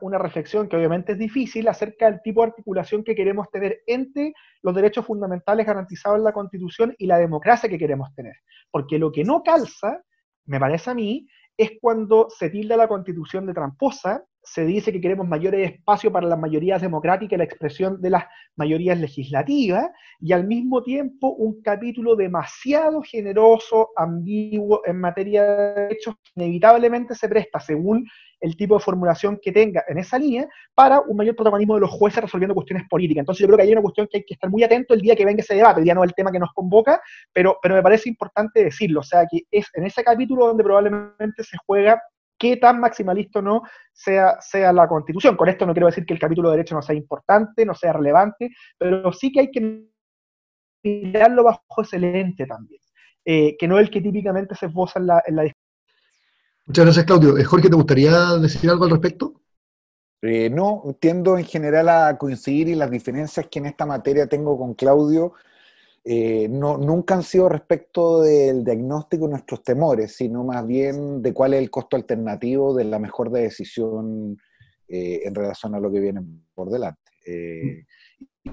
una, reflexión que obviamente es difícil acerca del tipo de articulación que queremos tener entre los derechos fundamentales garantizados en la Constitución y la democracia que queremos tener. Porque lo que no calza, me parece a mí, es cuando se tilda la constitución de tramposa, se dice que queremos mayores espacios para las mayorías democráticas y la expresión de las mayorías legislativas, y al mismo tiempo un capítulo demasiado generoso, ambiguo en materia de derechos inevitablemente se presta, según el tipo de formulación que tenga en esa línea para un mayor protagonismo de los jueces resolviendo cuestiones políticas. Entonces yo creo que hay una cuestión que hay que estar muy atento el día que venga ese debate, el día no el tema que nos convoca, pero, pero me parece importante decirlo, o sea que es en ese capítulo donde probablemente se juega qué tan maximalista o no sea, sea la constitución. Con esto no quiero decir que el capítulo de derecho no sea importante, no sea relevante, pero sí que hay que mirarlo bajo excelente también. Eh, que no es el que típicamente se esboza en la, en la, Muchas gracias, Claudio. Eh, Jorge, ¿te gustaría decir algo al respecto? Eh, no, tiendo en general a coincidir y las diferencias que en esta materia tengo con Claudio eh, no, nunca han sido respecto del diagnóstico y nuestros temores, sino más bien de cuál es el costo alternativo de la mejor decisión en relación a lo que viene por delante. Mm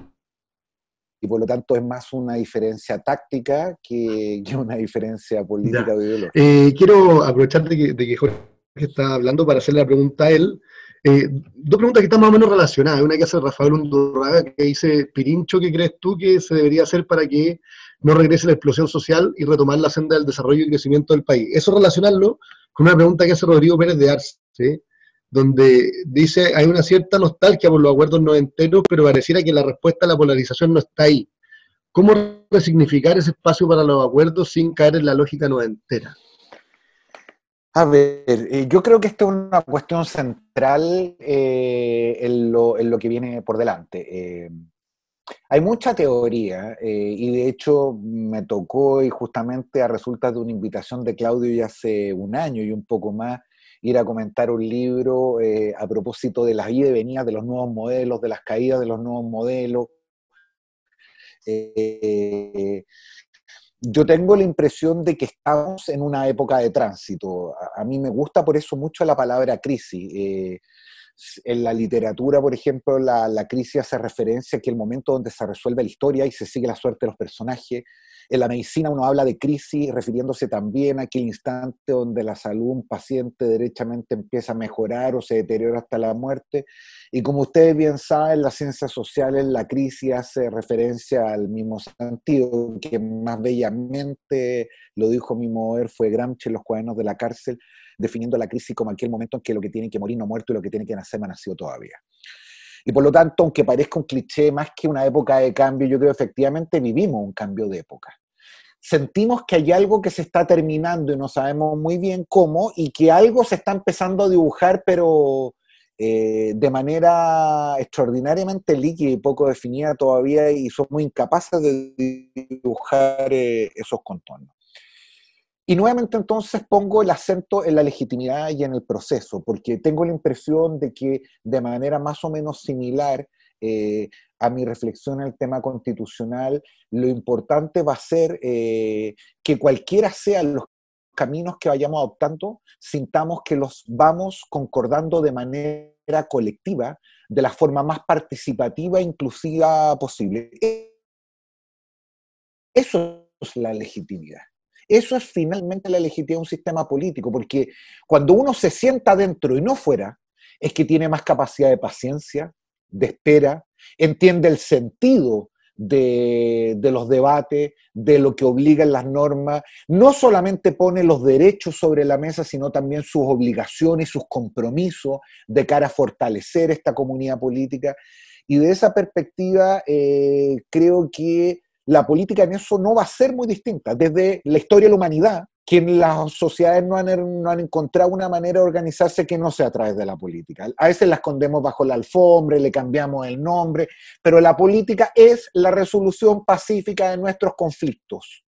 y por lo tanto es más una diferencia táctica que, una diferencia política o eh, quiero aprovechar de que, Jorge está hablando para hacerle la pregunta a él. Eh, dos preguntas que están más o menos relacionadas. Una que hace Rafael Undurraga, que dice, Pirincho, ¿qué crees tú que se debería hacer para que no regrese la explosión social y retomar la senda del desarrollo y crecimiento del país? Eso relacionarlo con una pregunta que hace Rodrigo Pérez de Arce, donde dice hay una cierta nostalgia por los acuerdos noventeros, pero pareciera que la respuesta a la polarización no está ahí. ¿Cómo resignificar ese espacio para los acuerdos sin caer en la lógica noventera? A ver, eh, yo creo que esta es una cuestión central eh, en, lo, que viene por delante. Eh, hay mucha teoría y de hecho me tocó y justamente a resultas de una invitación de Claudio ya hace un año y un poco más ir a comentar un libro eh, a propósito de las vida y venidas de los nuevos modelos, de las caídas de los nuevos modelos. Eh, yo tengo la impresión de que estamos en una época de tránsito. A, a, mí me gusta por eso mucho la palabra crisis. Eh, en la literatura, por ejemplo, la, crisis hace referencia a que el momento donde se resuelve la historia y se sigue la suerte de los personajes. En la medicina uno habla de crisis refiriéndose también a aquel instante donde la salud de un paciente derechamente empieza a mejorar o se deteriora hasta la muerte. Y como ustedes bien saben, en las ciencias sociales, la crisis hace referencia al mismo sentido que más bellamente lo dijo mi mover fue Gramsci en los cuadernos de la cárcel, definiendo la crisis como aquel momento en que lo que tiene que morir no ha muerto y lo que tiene que nacer no ha nacido todavía. Y por lo tanto, aunque parezca un cliché más que una época de cambio, yo creo efectivamente vivimos un cambio de época. Sentimos que hay algo que se está terminando y no sabemos muy bien cómo, y que algo se está empezando a dibujar, pero eh, de manera extraordinariamente líquida y poco definida todavía, y somos incapaces de dibujar eh, esos contornos. Y nuevamente entonces pongo el acento en la legitimidad y en el proceso, porque tengo la impresión de que de manera más o menos similar eh, a mi reflexión en el tema constitucional, lo importante va a ser eh, que cualquiera sean los caminos que vayamos adoptando, sintamos que los vamos concordando de manera colectiva, de la forma más participativa e inclusiva posible. Eso es la legitimidad. Eso es finalmente la legitimidad de un sistema político, porque cuando uno se sienta dentro y no fuera, es que tiene más capacidad de paciencia, de espera, entiende el sentido de, los debates, de lo que obligan las normas, no solamente pone los derechos sobre la mesa, sino también sus obligaciones, sus compromisos de cara a fortalecer esta comunidad política. Y de esa perspectiva, eh, creo que la política en eso no va a ser muy distinta. Desde la historia de la humanidad, que las sociedades no han, encontrado una manera de organizarse que no sea a través de la política. A veces la escondemos bajo la alfombra, le cambiamos el nombre, pero la política es la resolución pacífica de nuestros conflictos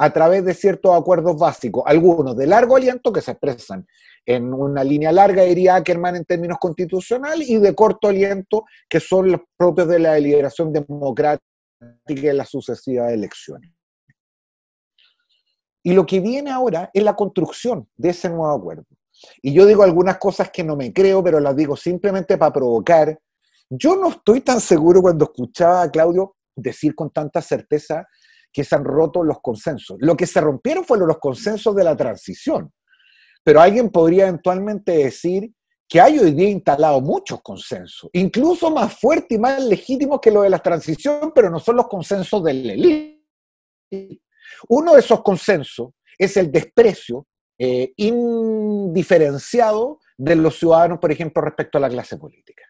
a través de ciertos acuerdos básicos, algunos de largo aliento que se expresan en una línea larga, diría Ackerman, en términos constitucionales, y de corto aliento, que son los propios de la deliberación democrática de la sucesiva elección. Y lo que viene ahora es la construcción de ese nuevo acuerdo. Y yo digo algunas cosas que no me creo, pero las digo simplemente para provocar. Yo no estoy tan seguro cuando escuchaba a Claudio decir con tanta certeza que se han roto los consensos. Lo que se rompieron fueron los consensos de la transición. Pero alguien podría eventualmente decir que hay hoy día instalado muchos consensos, incluso más fuertes y más legítimos que los de la transición, pero no son los consensos del élite. Uno de esos consensos es el desprecio eh, indiferenciado de los ciudadanos, por ejemplo, respecto a la clase política.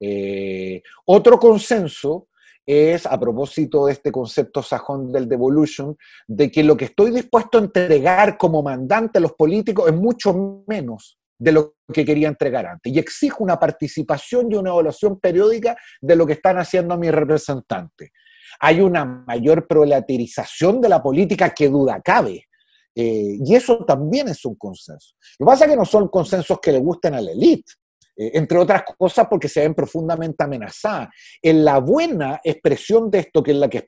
Eh, otro consenso es, a propósito de este concepto sajón del devolution, de que lo que estoy dispuesto a entregar como mandante a los políticos es mucho menos de lo que quería entregar antes. Y exijo una participación y una evaluación periódica de lo que están haciendo mis representantes. Hay una mayor proletarización de la política que duda cabe. Eh, y eso también es un consenso. Lo que pasa es que no son consensos que le gusten a la élite. Eh, entre otras cosas porque se ven profundamente amenazadas. En la buena expresión de esto, que es, la que,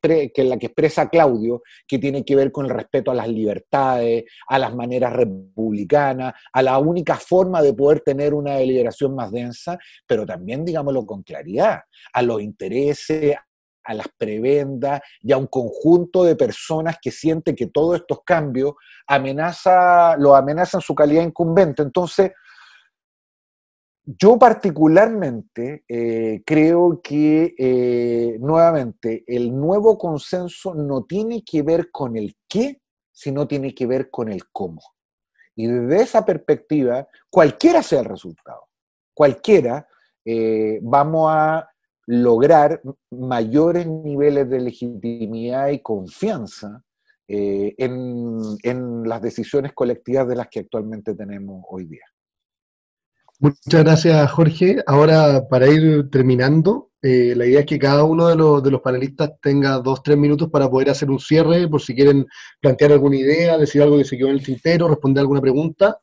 expresa Claudio, que tiene que ver con el respeto a las libertades, a las maneras republicanas, a la única forma de poder tener una deliberación más densa, pero también, digámoslo con claridad, a los intereses, a las prebendas y a un conjunto de personas que sienten que todos estos cambios amenaza, lo amenazan su calidad incumbente. Entonces, yo particularmente eh, creo que, eh, nuevamente, el nuevo consenso no tiene que ver con el qué, sino tiene que ver con el cómo. Y desde esa perspectiva, cualquiera sea el resultado, cualquiera, eh, vamos a lograr mayores niveles de legitimidad y confianza en las decisiones colectivas de las que actualmente tenemos hoy día. Muchas gracias, Jorge. Ahora, para ir terminando, eh, la idea es que cada uno de los, de los, panelistas tenga dos, tres minutos para poder hacer un cierre, por si quieren plantear alguna idea, decir algo que se quedó en el tintero, responder alguna pregunta.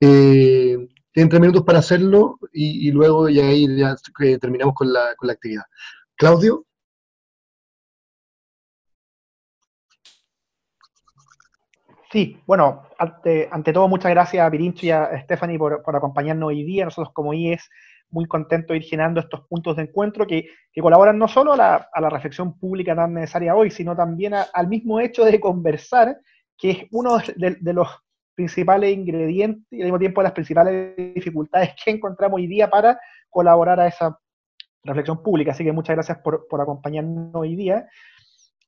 Eh, tienen tres minutos para hacerlo y, luego ya ahí ya, eh, terminamos con la, con la actividad. Claudio. Sí, bueno, ante, todo, muchas gracias a Pirincho y a Stephanie por, acompañarnos hoy día. Nosotros como IES e, muy contentos de ir generando estos puntos de encuentro que, colaboran no solo a la, reflexión pública tan necesaria hoy, sino también al mismo hecho de conversar, que es uno de, los principales ingredientes y al mismo tiempo de las principales dificultades que encontramos hoy día para colaborar a esa reflexión pública. Así que muchas gracias por, acompañarnos hoy día.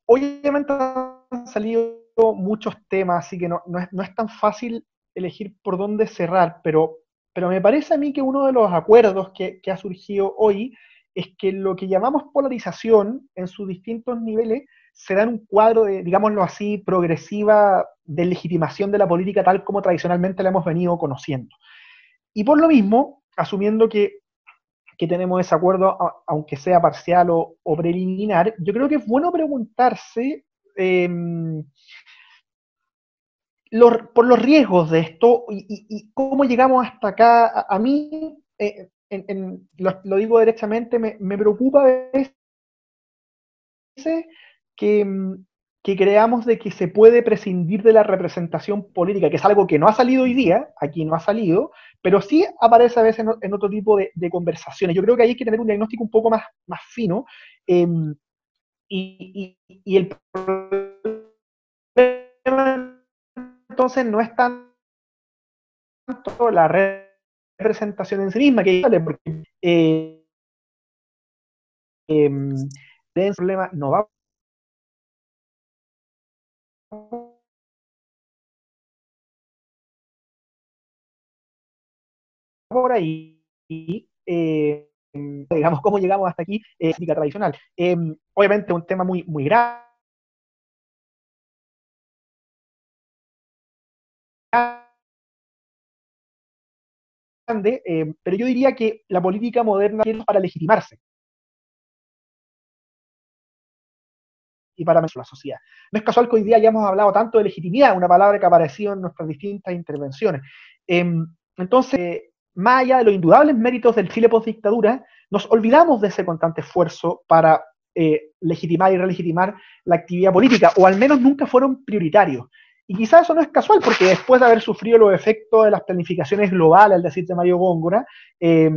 Obviamente han salido muchos temas, así que no, es, tan fácil elegir por dónde cerrar, pero, pero me parece a mí que uno de los acuerdos que, ha surgido hoy es que lo que llamamos polarización en sus distintos niveles se da en un cuadro, de, digámoslo así, progresiva de legitimación de la política tal como tradicionalmente la hemos venido conociendo. Y por lo mismo, asumiendo que, tenemos ese acuerdo, aunque sea parcial o, preliminar, yo creo que es bueno preguntarse em, por los riesgos de esto y, cómo llegamos hasta acá, a, mí, eh, lo, digo derechamente, me, preocupa a veces mm, que, creamos de que se puede prescindir de la representación política, que es algo que no ha salido hoy día, aquí no ha salido, pero sí aparece a veces en, otro tipo de, conversaciones. Yo creo que ahí hay que tener un diagnóstico un poco más, fino. Em, y, y, el problema entonces no es tanto la representación en sí misma, que porque eh, el em, problema no va por ahí, em, digamos, cómo llegamos hasta aquí, ética tradicional. Em, obviamente un tema muy, muy grave Eh, pero yo diría que la política moderna es para legitimarse y para la sociedad. No es casual que hoy día hayamos hablado tanto de legitimidad, una palabra que ha aparecido en nuestras distintas intervenciones. Em, entonces, más allá de los indudables méritos del Chile post-dictadura, nos olvidamos de ese constante esfuerzo para eh, legitimar y relegitimar la actividad política, o al menos nunca fueron prioritarios. Y quizás eso no es casual, porque después de haber sufrido los efectos de las planificaciones globales, al decir de Mario Góngora, eh,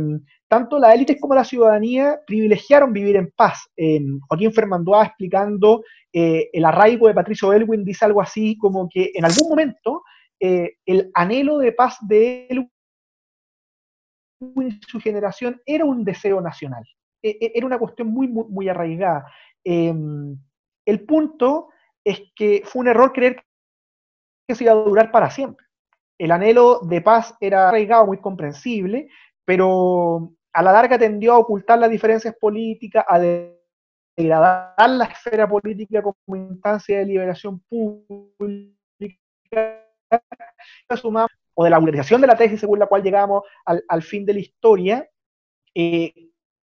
tanto la élite como la ciudadanía privilegiaron vivir en paz. Eh, Joaquín Fernandoa explicando eh, el arraigo de Patricio Elwin dice algo así como que en algún momento eh, el anhelo de paz de Elwin y su generación era un deseo nacional. E, e, era una cuestión muy, muy, muy arraigada. el punto es que fue un error creer que se iba a durar para siempre. El anhelo de paz era arraigado, muy comprensible, pero a la larga tendió a ocultar las diferencias políticas, a degradar la esfera política como instancia de liberación pública, o de la vulgarización de la tesis según la cual llegamos al, fin de la historia, eh,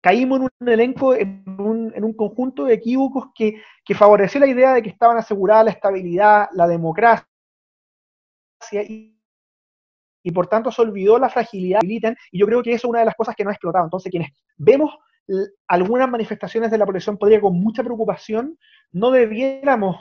caímos en un elenco, en un, conjunto de equívocos que, que, favoreció la idea de que estaban asegurada la estabilidad, la democracia, y, por tanto se olvidó la fragilidad y yo creo que eso es una de las cosas que no ha explotado. Entonces, quienes vemos algunas manifestaciones de la población podría con mucha preocupación, no debiéramos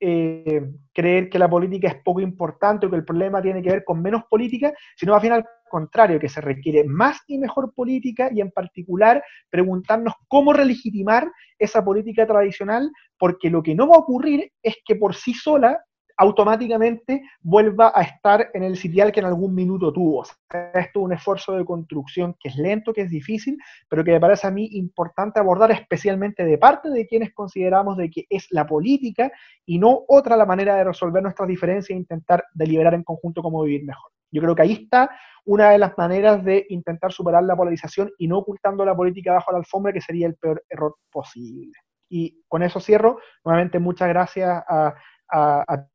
eh, creer que la política es poco importante o que el problema tiene que ver con menos política, sino más bien al contrario, que se requiere más y mejor política y en particular preguntarnos cómo relegitimar esa política tradicional, porque lo que no va a ocurrir es que por sí sola automáticamente vuelva a estar en el sitial que en algún minuto tuvo. O sea, esto es un esfuerzo de construcción que es lento, que es difícil, pero que me parece a mí importante abordar especialmente de parte de quienes consideramos de que es la política y no otra la manera de resolver nuestras diferencias e intentar deliberar en conjunto cómo vivir mejor. Yo creo que ahí está una de las maneras de intentar superar la polarización y no ocultando la política bajo la alfombra, que sería el peor error posible. Y con eso cierro. Nuevamente, muchas gracias a, a, a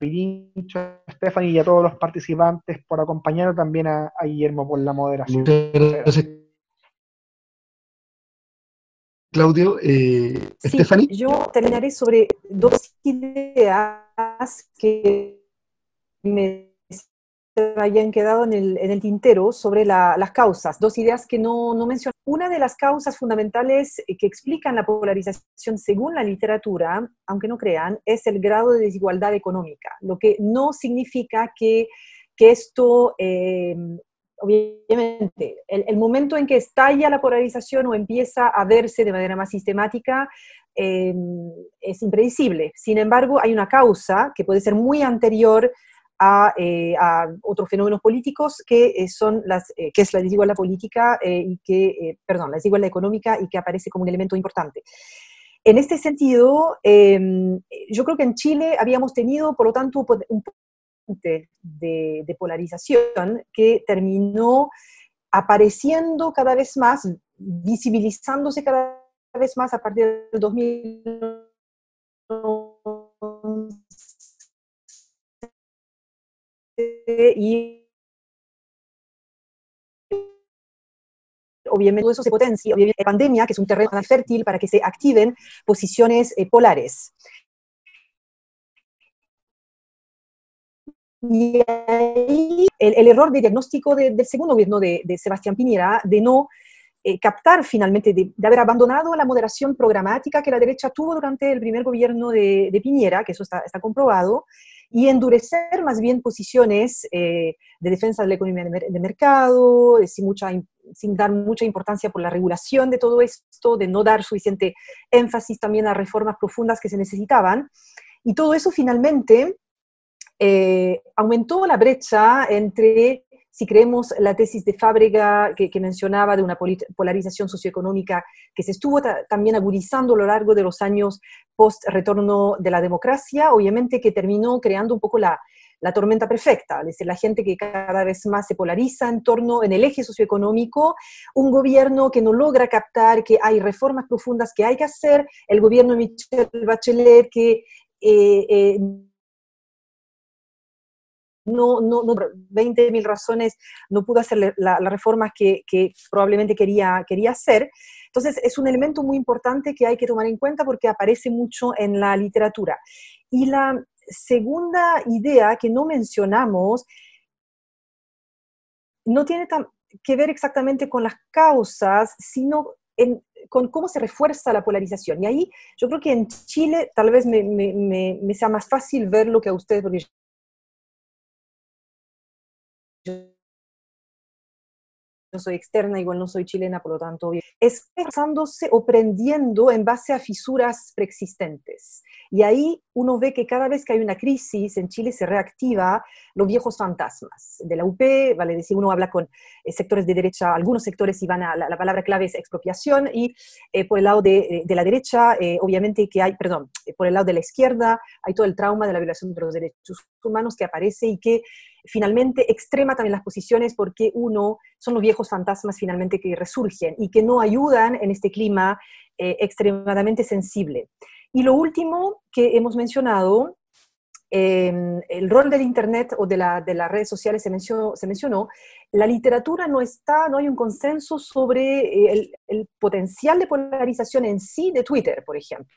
Pirincho, a Stephanie y a todos los participantes por acompañarnos también a, Guillermo por la moderación. Claudio, eh, Stephanie. Yo terminaré sobre dos ideas que me hayan quedado en el, tintero sobre las causas, dos ideas que no, no Una de las causas fundamentales eh, que explican la polarización según la literatura, aunque no crean, es el grado de desigualdad económica, lo que no significa que, que esto... Em, obviamente, el, momento en que estalla la polarización o empieza a verse de manera más sistemática em, es impredecible. Sin embargo, hay una causa que puede ser muy anterior eh, a, otros fenómenos políticos que eh, son las, eh, que es la desigualdad política y que, perdón, la desigualdad económica y que aparece como un elemento importante. En este sentido, em, yo creo que en Chile habíamos tenido, por lo tanto, un punto de, polarización que terminó apareciendo cada vez más, visibilizándose cada vez más a partir del 2000 y obviamente todo eso se potencia, obviamente la pandemia, que es un terreno fértil para que se activen posiciones eh, polares. Y ahí el, error de diagnóstico del segundo gobierno de, Sebastián Piñera, de no eh, captar finalmente, de, haber abandonado la moderación programática que la derecha tuvo durante el primer gobierno de, Piñera, que eso está comprobado, y endurecer más bien posiciones eh, de defensa de la economía de, mercado, eh, sin, mucha, sin dar mucha importancia por la regulación de todo esto, de no dar suficiente énfasis también a reformas profundas que se necesitaban. Y todo eso finalmente eh, aumentó la brecha entre si creemos la tesis de Fábrega que, mencionaba de una polarización socioeconómica que se estuvo también agudizando a lo largo de los años post-retorno de la democracia, obviamente que terminó creando un poco la, la tormenta perfecta, es decir, la gente que cada vez más se polariza en torno en el eje socioeconómico, un gobierno que no logra captar que hay reformas profundas que hay que hacer, el gobierno de Michelle Bachelet que eh, eh, no, no, no mil razones, no pudo hacer las la, reformas que, probablemente quería, quería hacer. Entonces, es un elemento muy importante que hay que tomar en cuenta porque aparece mucho en la literatura. Y la segunda idea que no mencionamos no tiene que ver exactamente con las causas, sino con cómo se refuerza la polarización. Y ahí yo creo que en Chile tal vez me, sea más fácil ver lo que a ustedes, porque soy externa, igual no soy chilena, por lo tanto, es pasándose o prendiendo en base a fisuras preexistentes. Y ahí uno ve que cada vez que hay una crisis en Chile se reactiva los viejos fantasmas de la UP, vale decir, uno habla con eh, sectores de derecha, algunos sectores y van a, la, palabra clave es expropiación, y eh, por el lado de, eh, de la derecha, obviamente que hay, perdón, por el lado de la izquierda hay todo el trauma de la violación de los derechos humanos que aparece y que finalmente extrema también las posiciones porque uno son los viejos fantasmas finalmente que resurgen y que no ayudan en este clima eh, extremadamente sensible. Y lo último que hemos mencionado, em, el rol del Internet o de, las redes sociales se mencionó, la literatura no está, no hay un consenso sobre eh, el, potencial de polarización en sí de Twitter, por ejemplo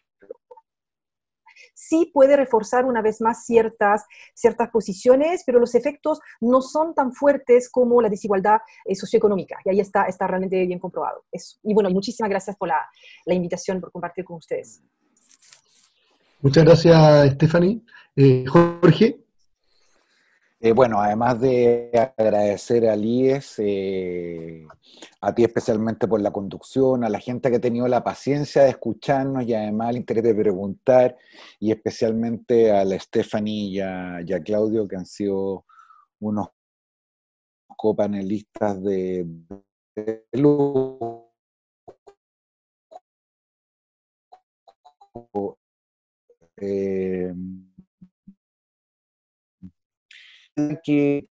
sí puede reforzar una vez más ciertas, ciertas posiciones, pero los efectos no son tan fuertes como la desigualdad eh, socioeconómica. Y ahí está, está realmente bien comprobado. Y bueno, muchísimas gracias por la, invitación, por compartir con ustedes. Muchas gracias, Stephanie. Eh, Jorge. Eh, bueno, además de agradecer a Lies, eh, a ti especialmente por la conducción, a la gente que ha tenido la paciencia de escucharnos y además el interés de preguntar, y especialmente a la Stephanie y a, Claudio, que han sido unos copanelistas de, eh, que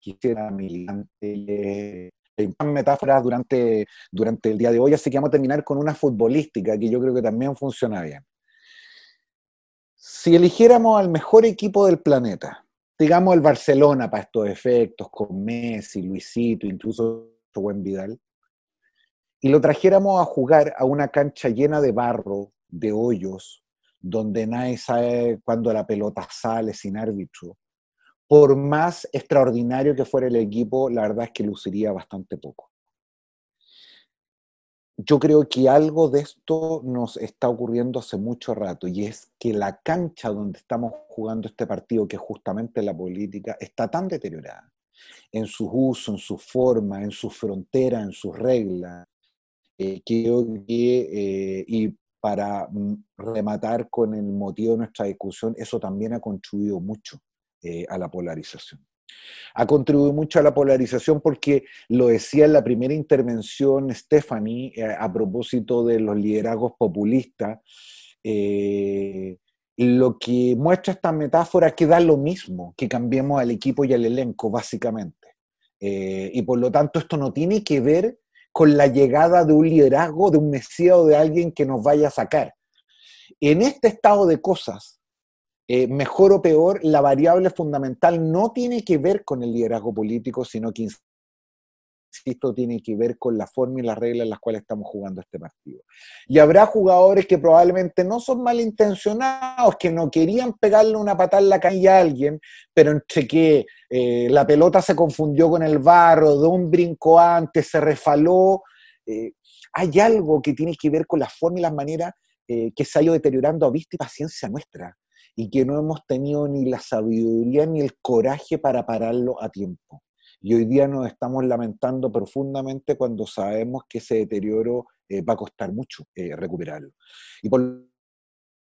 quisiera militante metáforas durante, durante el día de hoy, así que vamos a terminar con una futbolística que yo creo que también funciona bien. Si eligiéramos al mejor equipo del planeta, digamos el Barcelona para estos efectos, con Messi, Luisito, incluso buen Vidal, y lo trajéramos a jugar a una cancha llena de barro, de hoyos, donde nadie sabe cuándo la pelota sale sin árbitro, por más extraordinario que fuera el equipo, la verdad es que luciría bastante poco. Yo creo que algo de esto nos está ocurriendo hace mucho rato y es que la cancha donde estamos jugando este partido, que es justamente la política, está tan deteriorada en su uso, en su forma, en su frontera, en sus reglas, eh, que, eh, y para mm, rematar con el motivo de nuestra discusión, eso también ha contribuido mucho eh, a la polarización. Ha contribuido mucho a la polarización porque lo decía en la primera intervención Stephanie eh, a propósito de los liderazgos populistas. Eh, lo que muestra esta metáfora es que da lo mismo que cambiemos al equipo y al elenco, básicamente. y por lo tanto, esto no tiene que ver con la llegada de un liderazgo, de un mesía de alguien que nos vaya a sacar. En este estado de cosas, eh, mejor o peor, la variable fundamental no tiene que ver con el liderazgo político, sino que esto tiene que ver con la forma y las reglas en las cuales estamos jugando este partido. Y habrá jugadores que probablemente no son malintencionados, que no querían pegarle una patada en la calle a alguien, pero entre que eh, la pelota se confundió con el barro, de un brinco antes, se refaló, eh, hay algo que tiene que ver con la forma y las maneras eh, que se ha ido deteriorando a vista y paciencia nuestra y que no hemos tenido ni la sabiduría ni el coraje para pararlo a tiempo y hoy día nos estamos lamentando profundamente cuando sabemos que ese deterioro eh, va a costar mucho eh, recuperarlo. Y por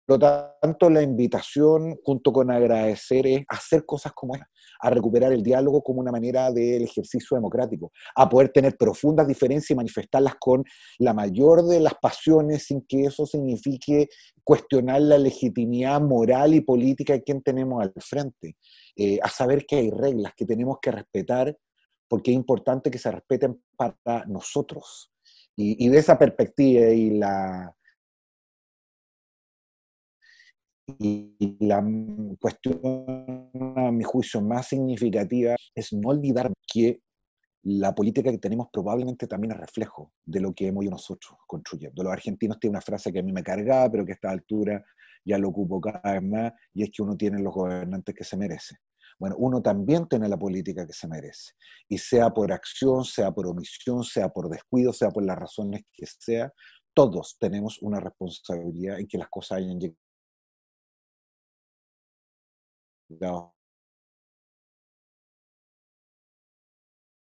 por lo tanto, la invitación, junto con agradecer, es hacer cosas como esas, a recuperar el diálogo como una manera del ejercicio democrático, a poder tener profundas diferencias y manifestarlas con la mayor de las pasiones sin que eso signifique cuestionar la legitimidad moral y política de quien tenemos al frente, eh, a saber que hay reglas que tenemos que respetar porque es importante que se respeten para nosotros. y de esa perspectiva y la y la cuestión, a mi juicio, más significativa es no olvidar que la política que tenemos probablemente también es reflejo de lo que hemos ido nosotros construyendo. Los argentinos tienen una frase que a mí me cargaba, pero que a esta altura ya lo ocupo cada vez más, y es que uno tiene los gobernantes que se merece. Bueno, uno también tiene la política que se merece, y sea por acción, sea por omisión, sea por descuido, sea por las razones que sea, todos tenemos una responsabilidad en que las cosas hayan llegado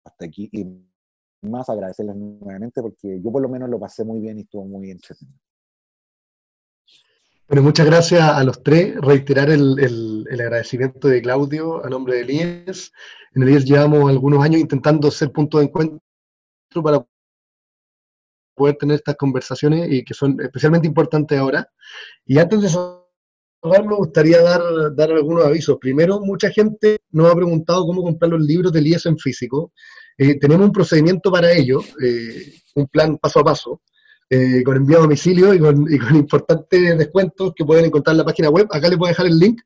hasta aquí. Y más agradecerles nuevamente porque yo por lo menos lo pasé muy bien y estuvo muy entretenido. Bueno, muchas gracias a los tres. Reiterar el, agradecimiento de Claudio a nombre de IES. En el IES llevamos algunos años intentando ser punto de encuentro para poder tener estas conversaciones y que son especialmente importantes ahora. Y antes de me gustaría dar, dar algunos avisos. Primero, mucha gente nos ha preguntado cómo comprar los libros del IES en físico. Eh, tenemos un procedimiento para ello, eh, un plan paso a paso, eh, con envío a domicilio y con, y con, importantes descuentos que pueden encontrar en la página web. Acá les voy a dejar el link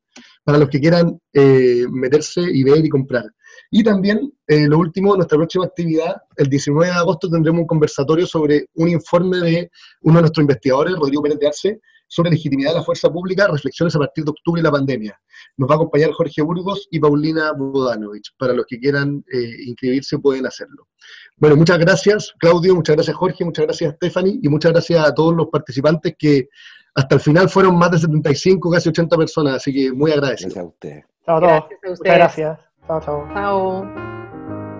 para los que quieran meterse y ver y comprar. Y también, lo último, nuestra próxima actividad, el 19 de agosto tendremos un conversatorio sobre un informe de uno de nuestros investigadores, Rodrigo Pérez de Arce, sobre legitimidad de la fuerza pública, reflexiones a partir de octubre y la pandemia. Nos va a acompañar Jorge Burgos y Paulina Bodanovich. Para los que quieran eh, inscribirse pueden hacerlo. Bueno, muchas gracias Claudio, muchas gracias Jorge, muchas gracias Stephanie y muchas gracias a todos los participantes que hasta el final fueron más de 75, casi 80 personas, así que muy agradecido. Gracias a ustedes. Chao, Gracias a gracias. Chao, chao. Chao.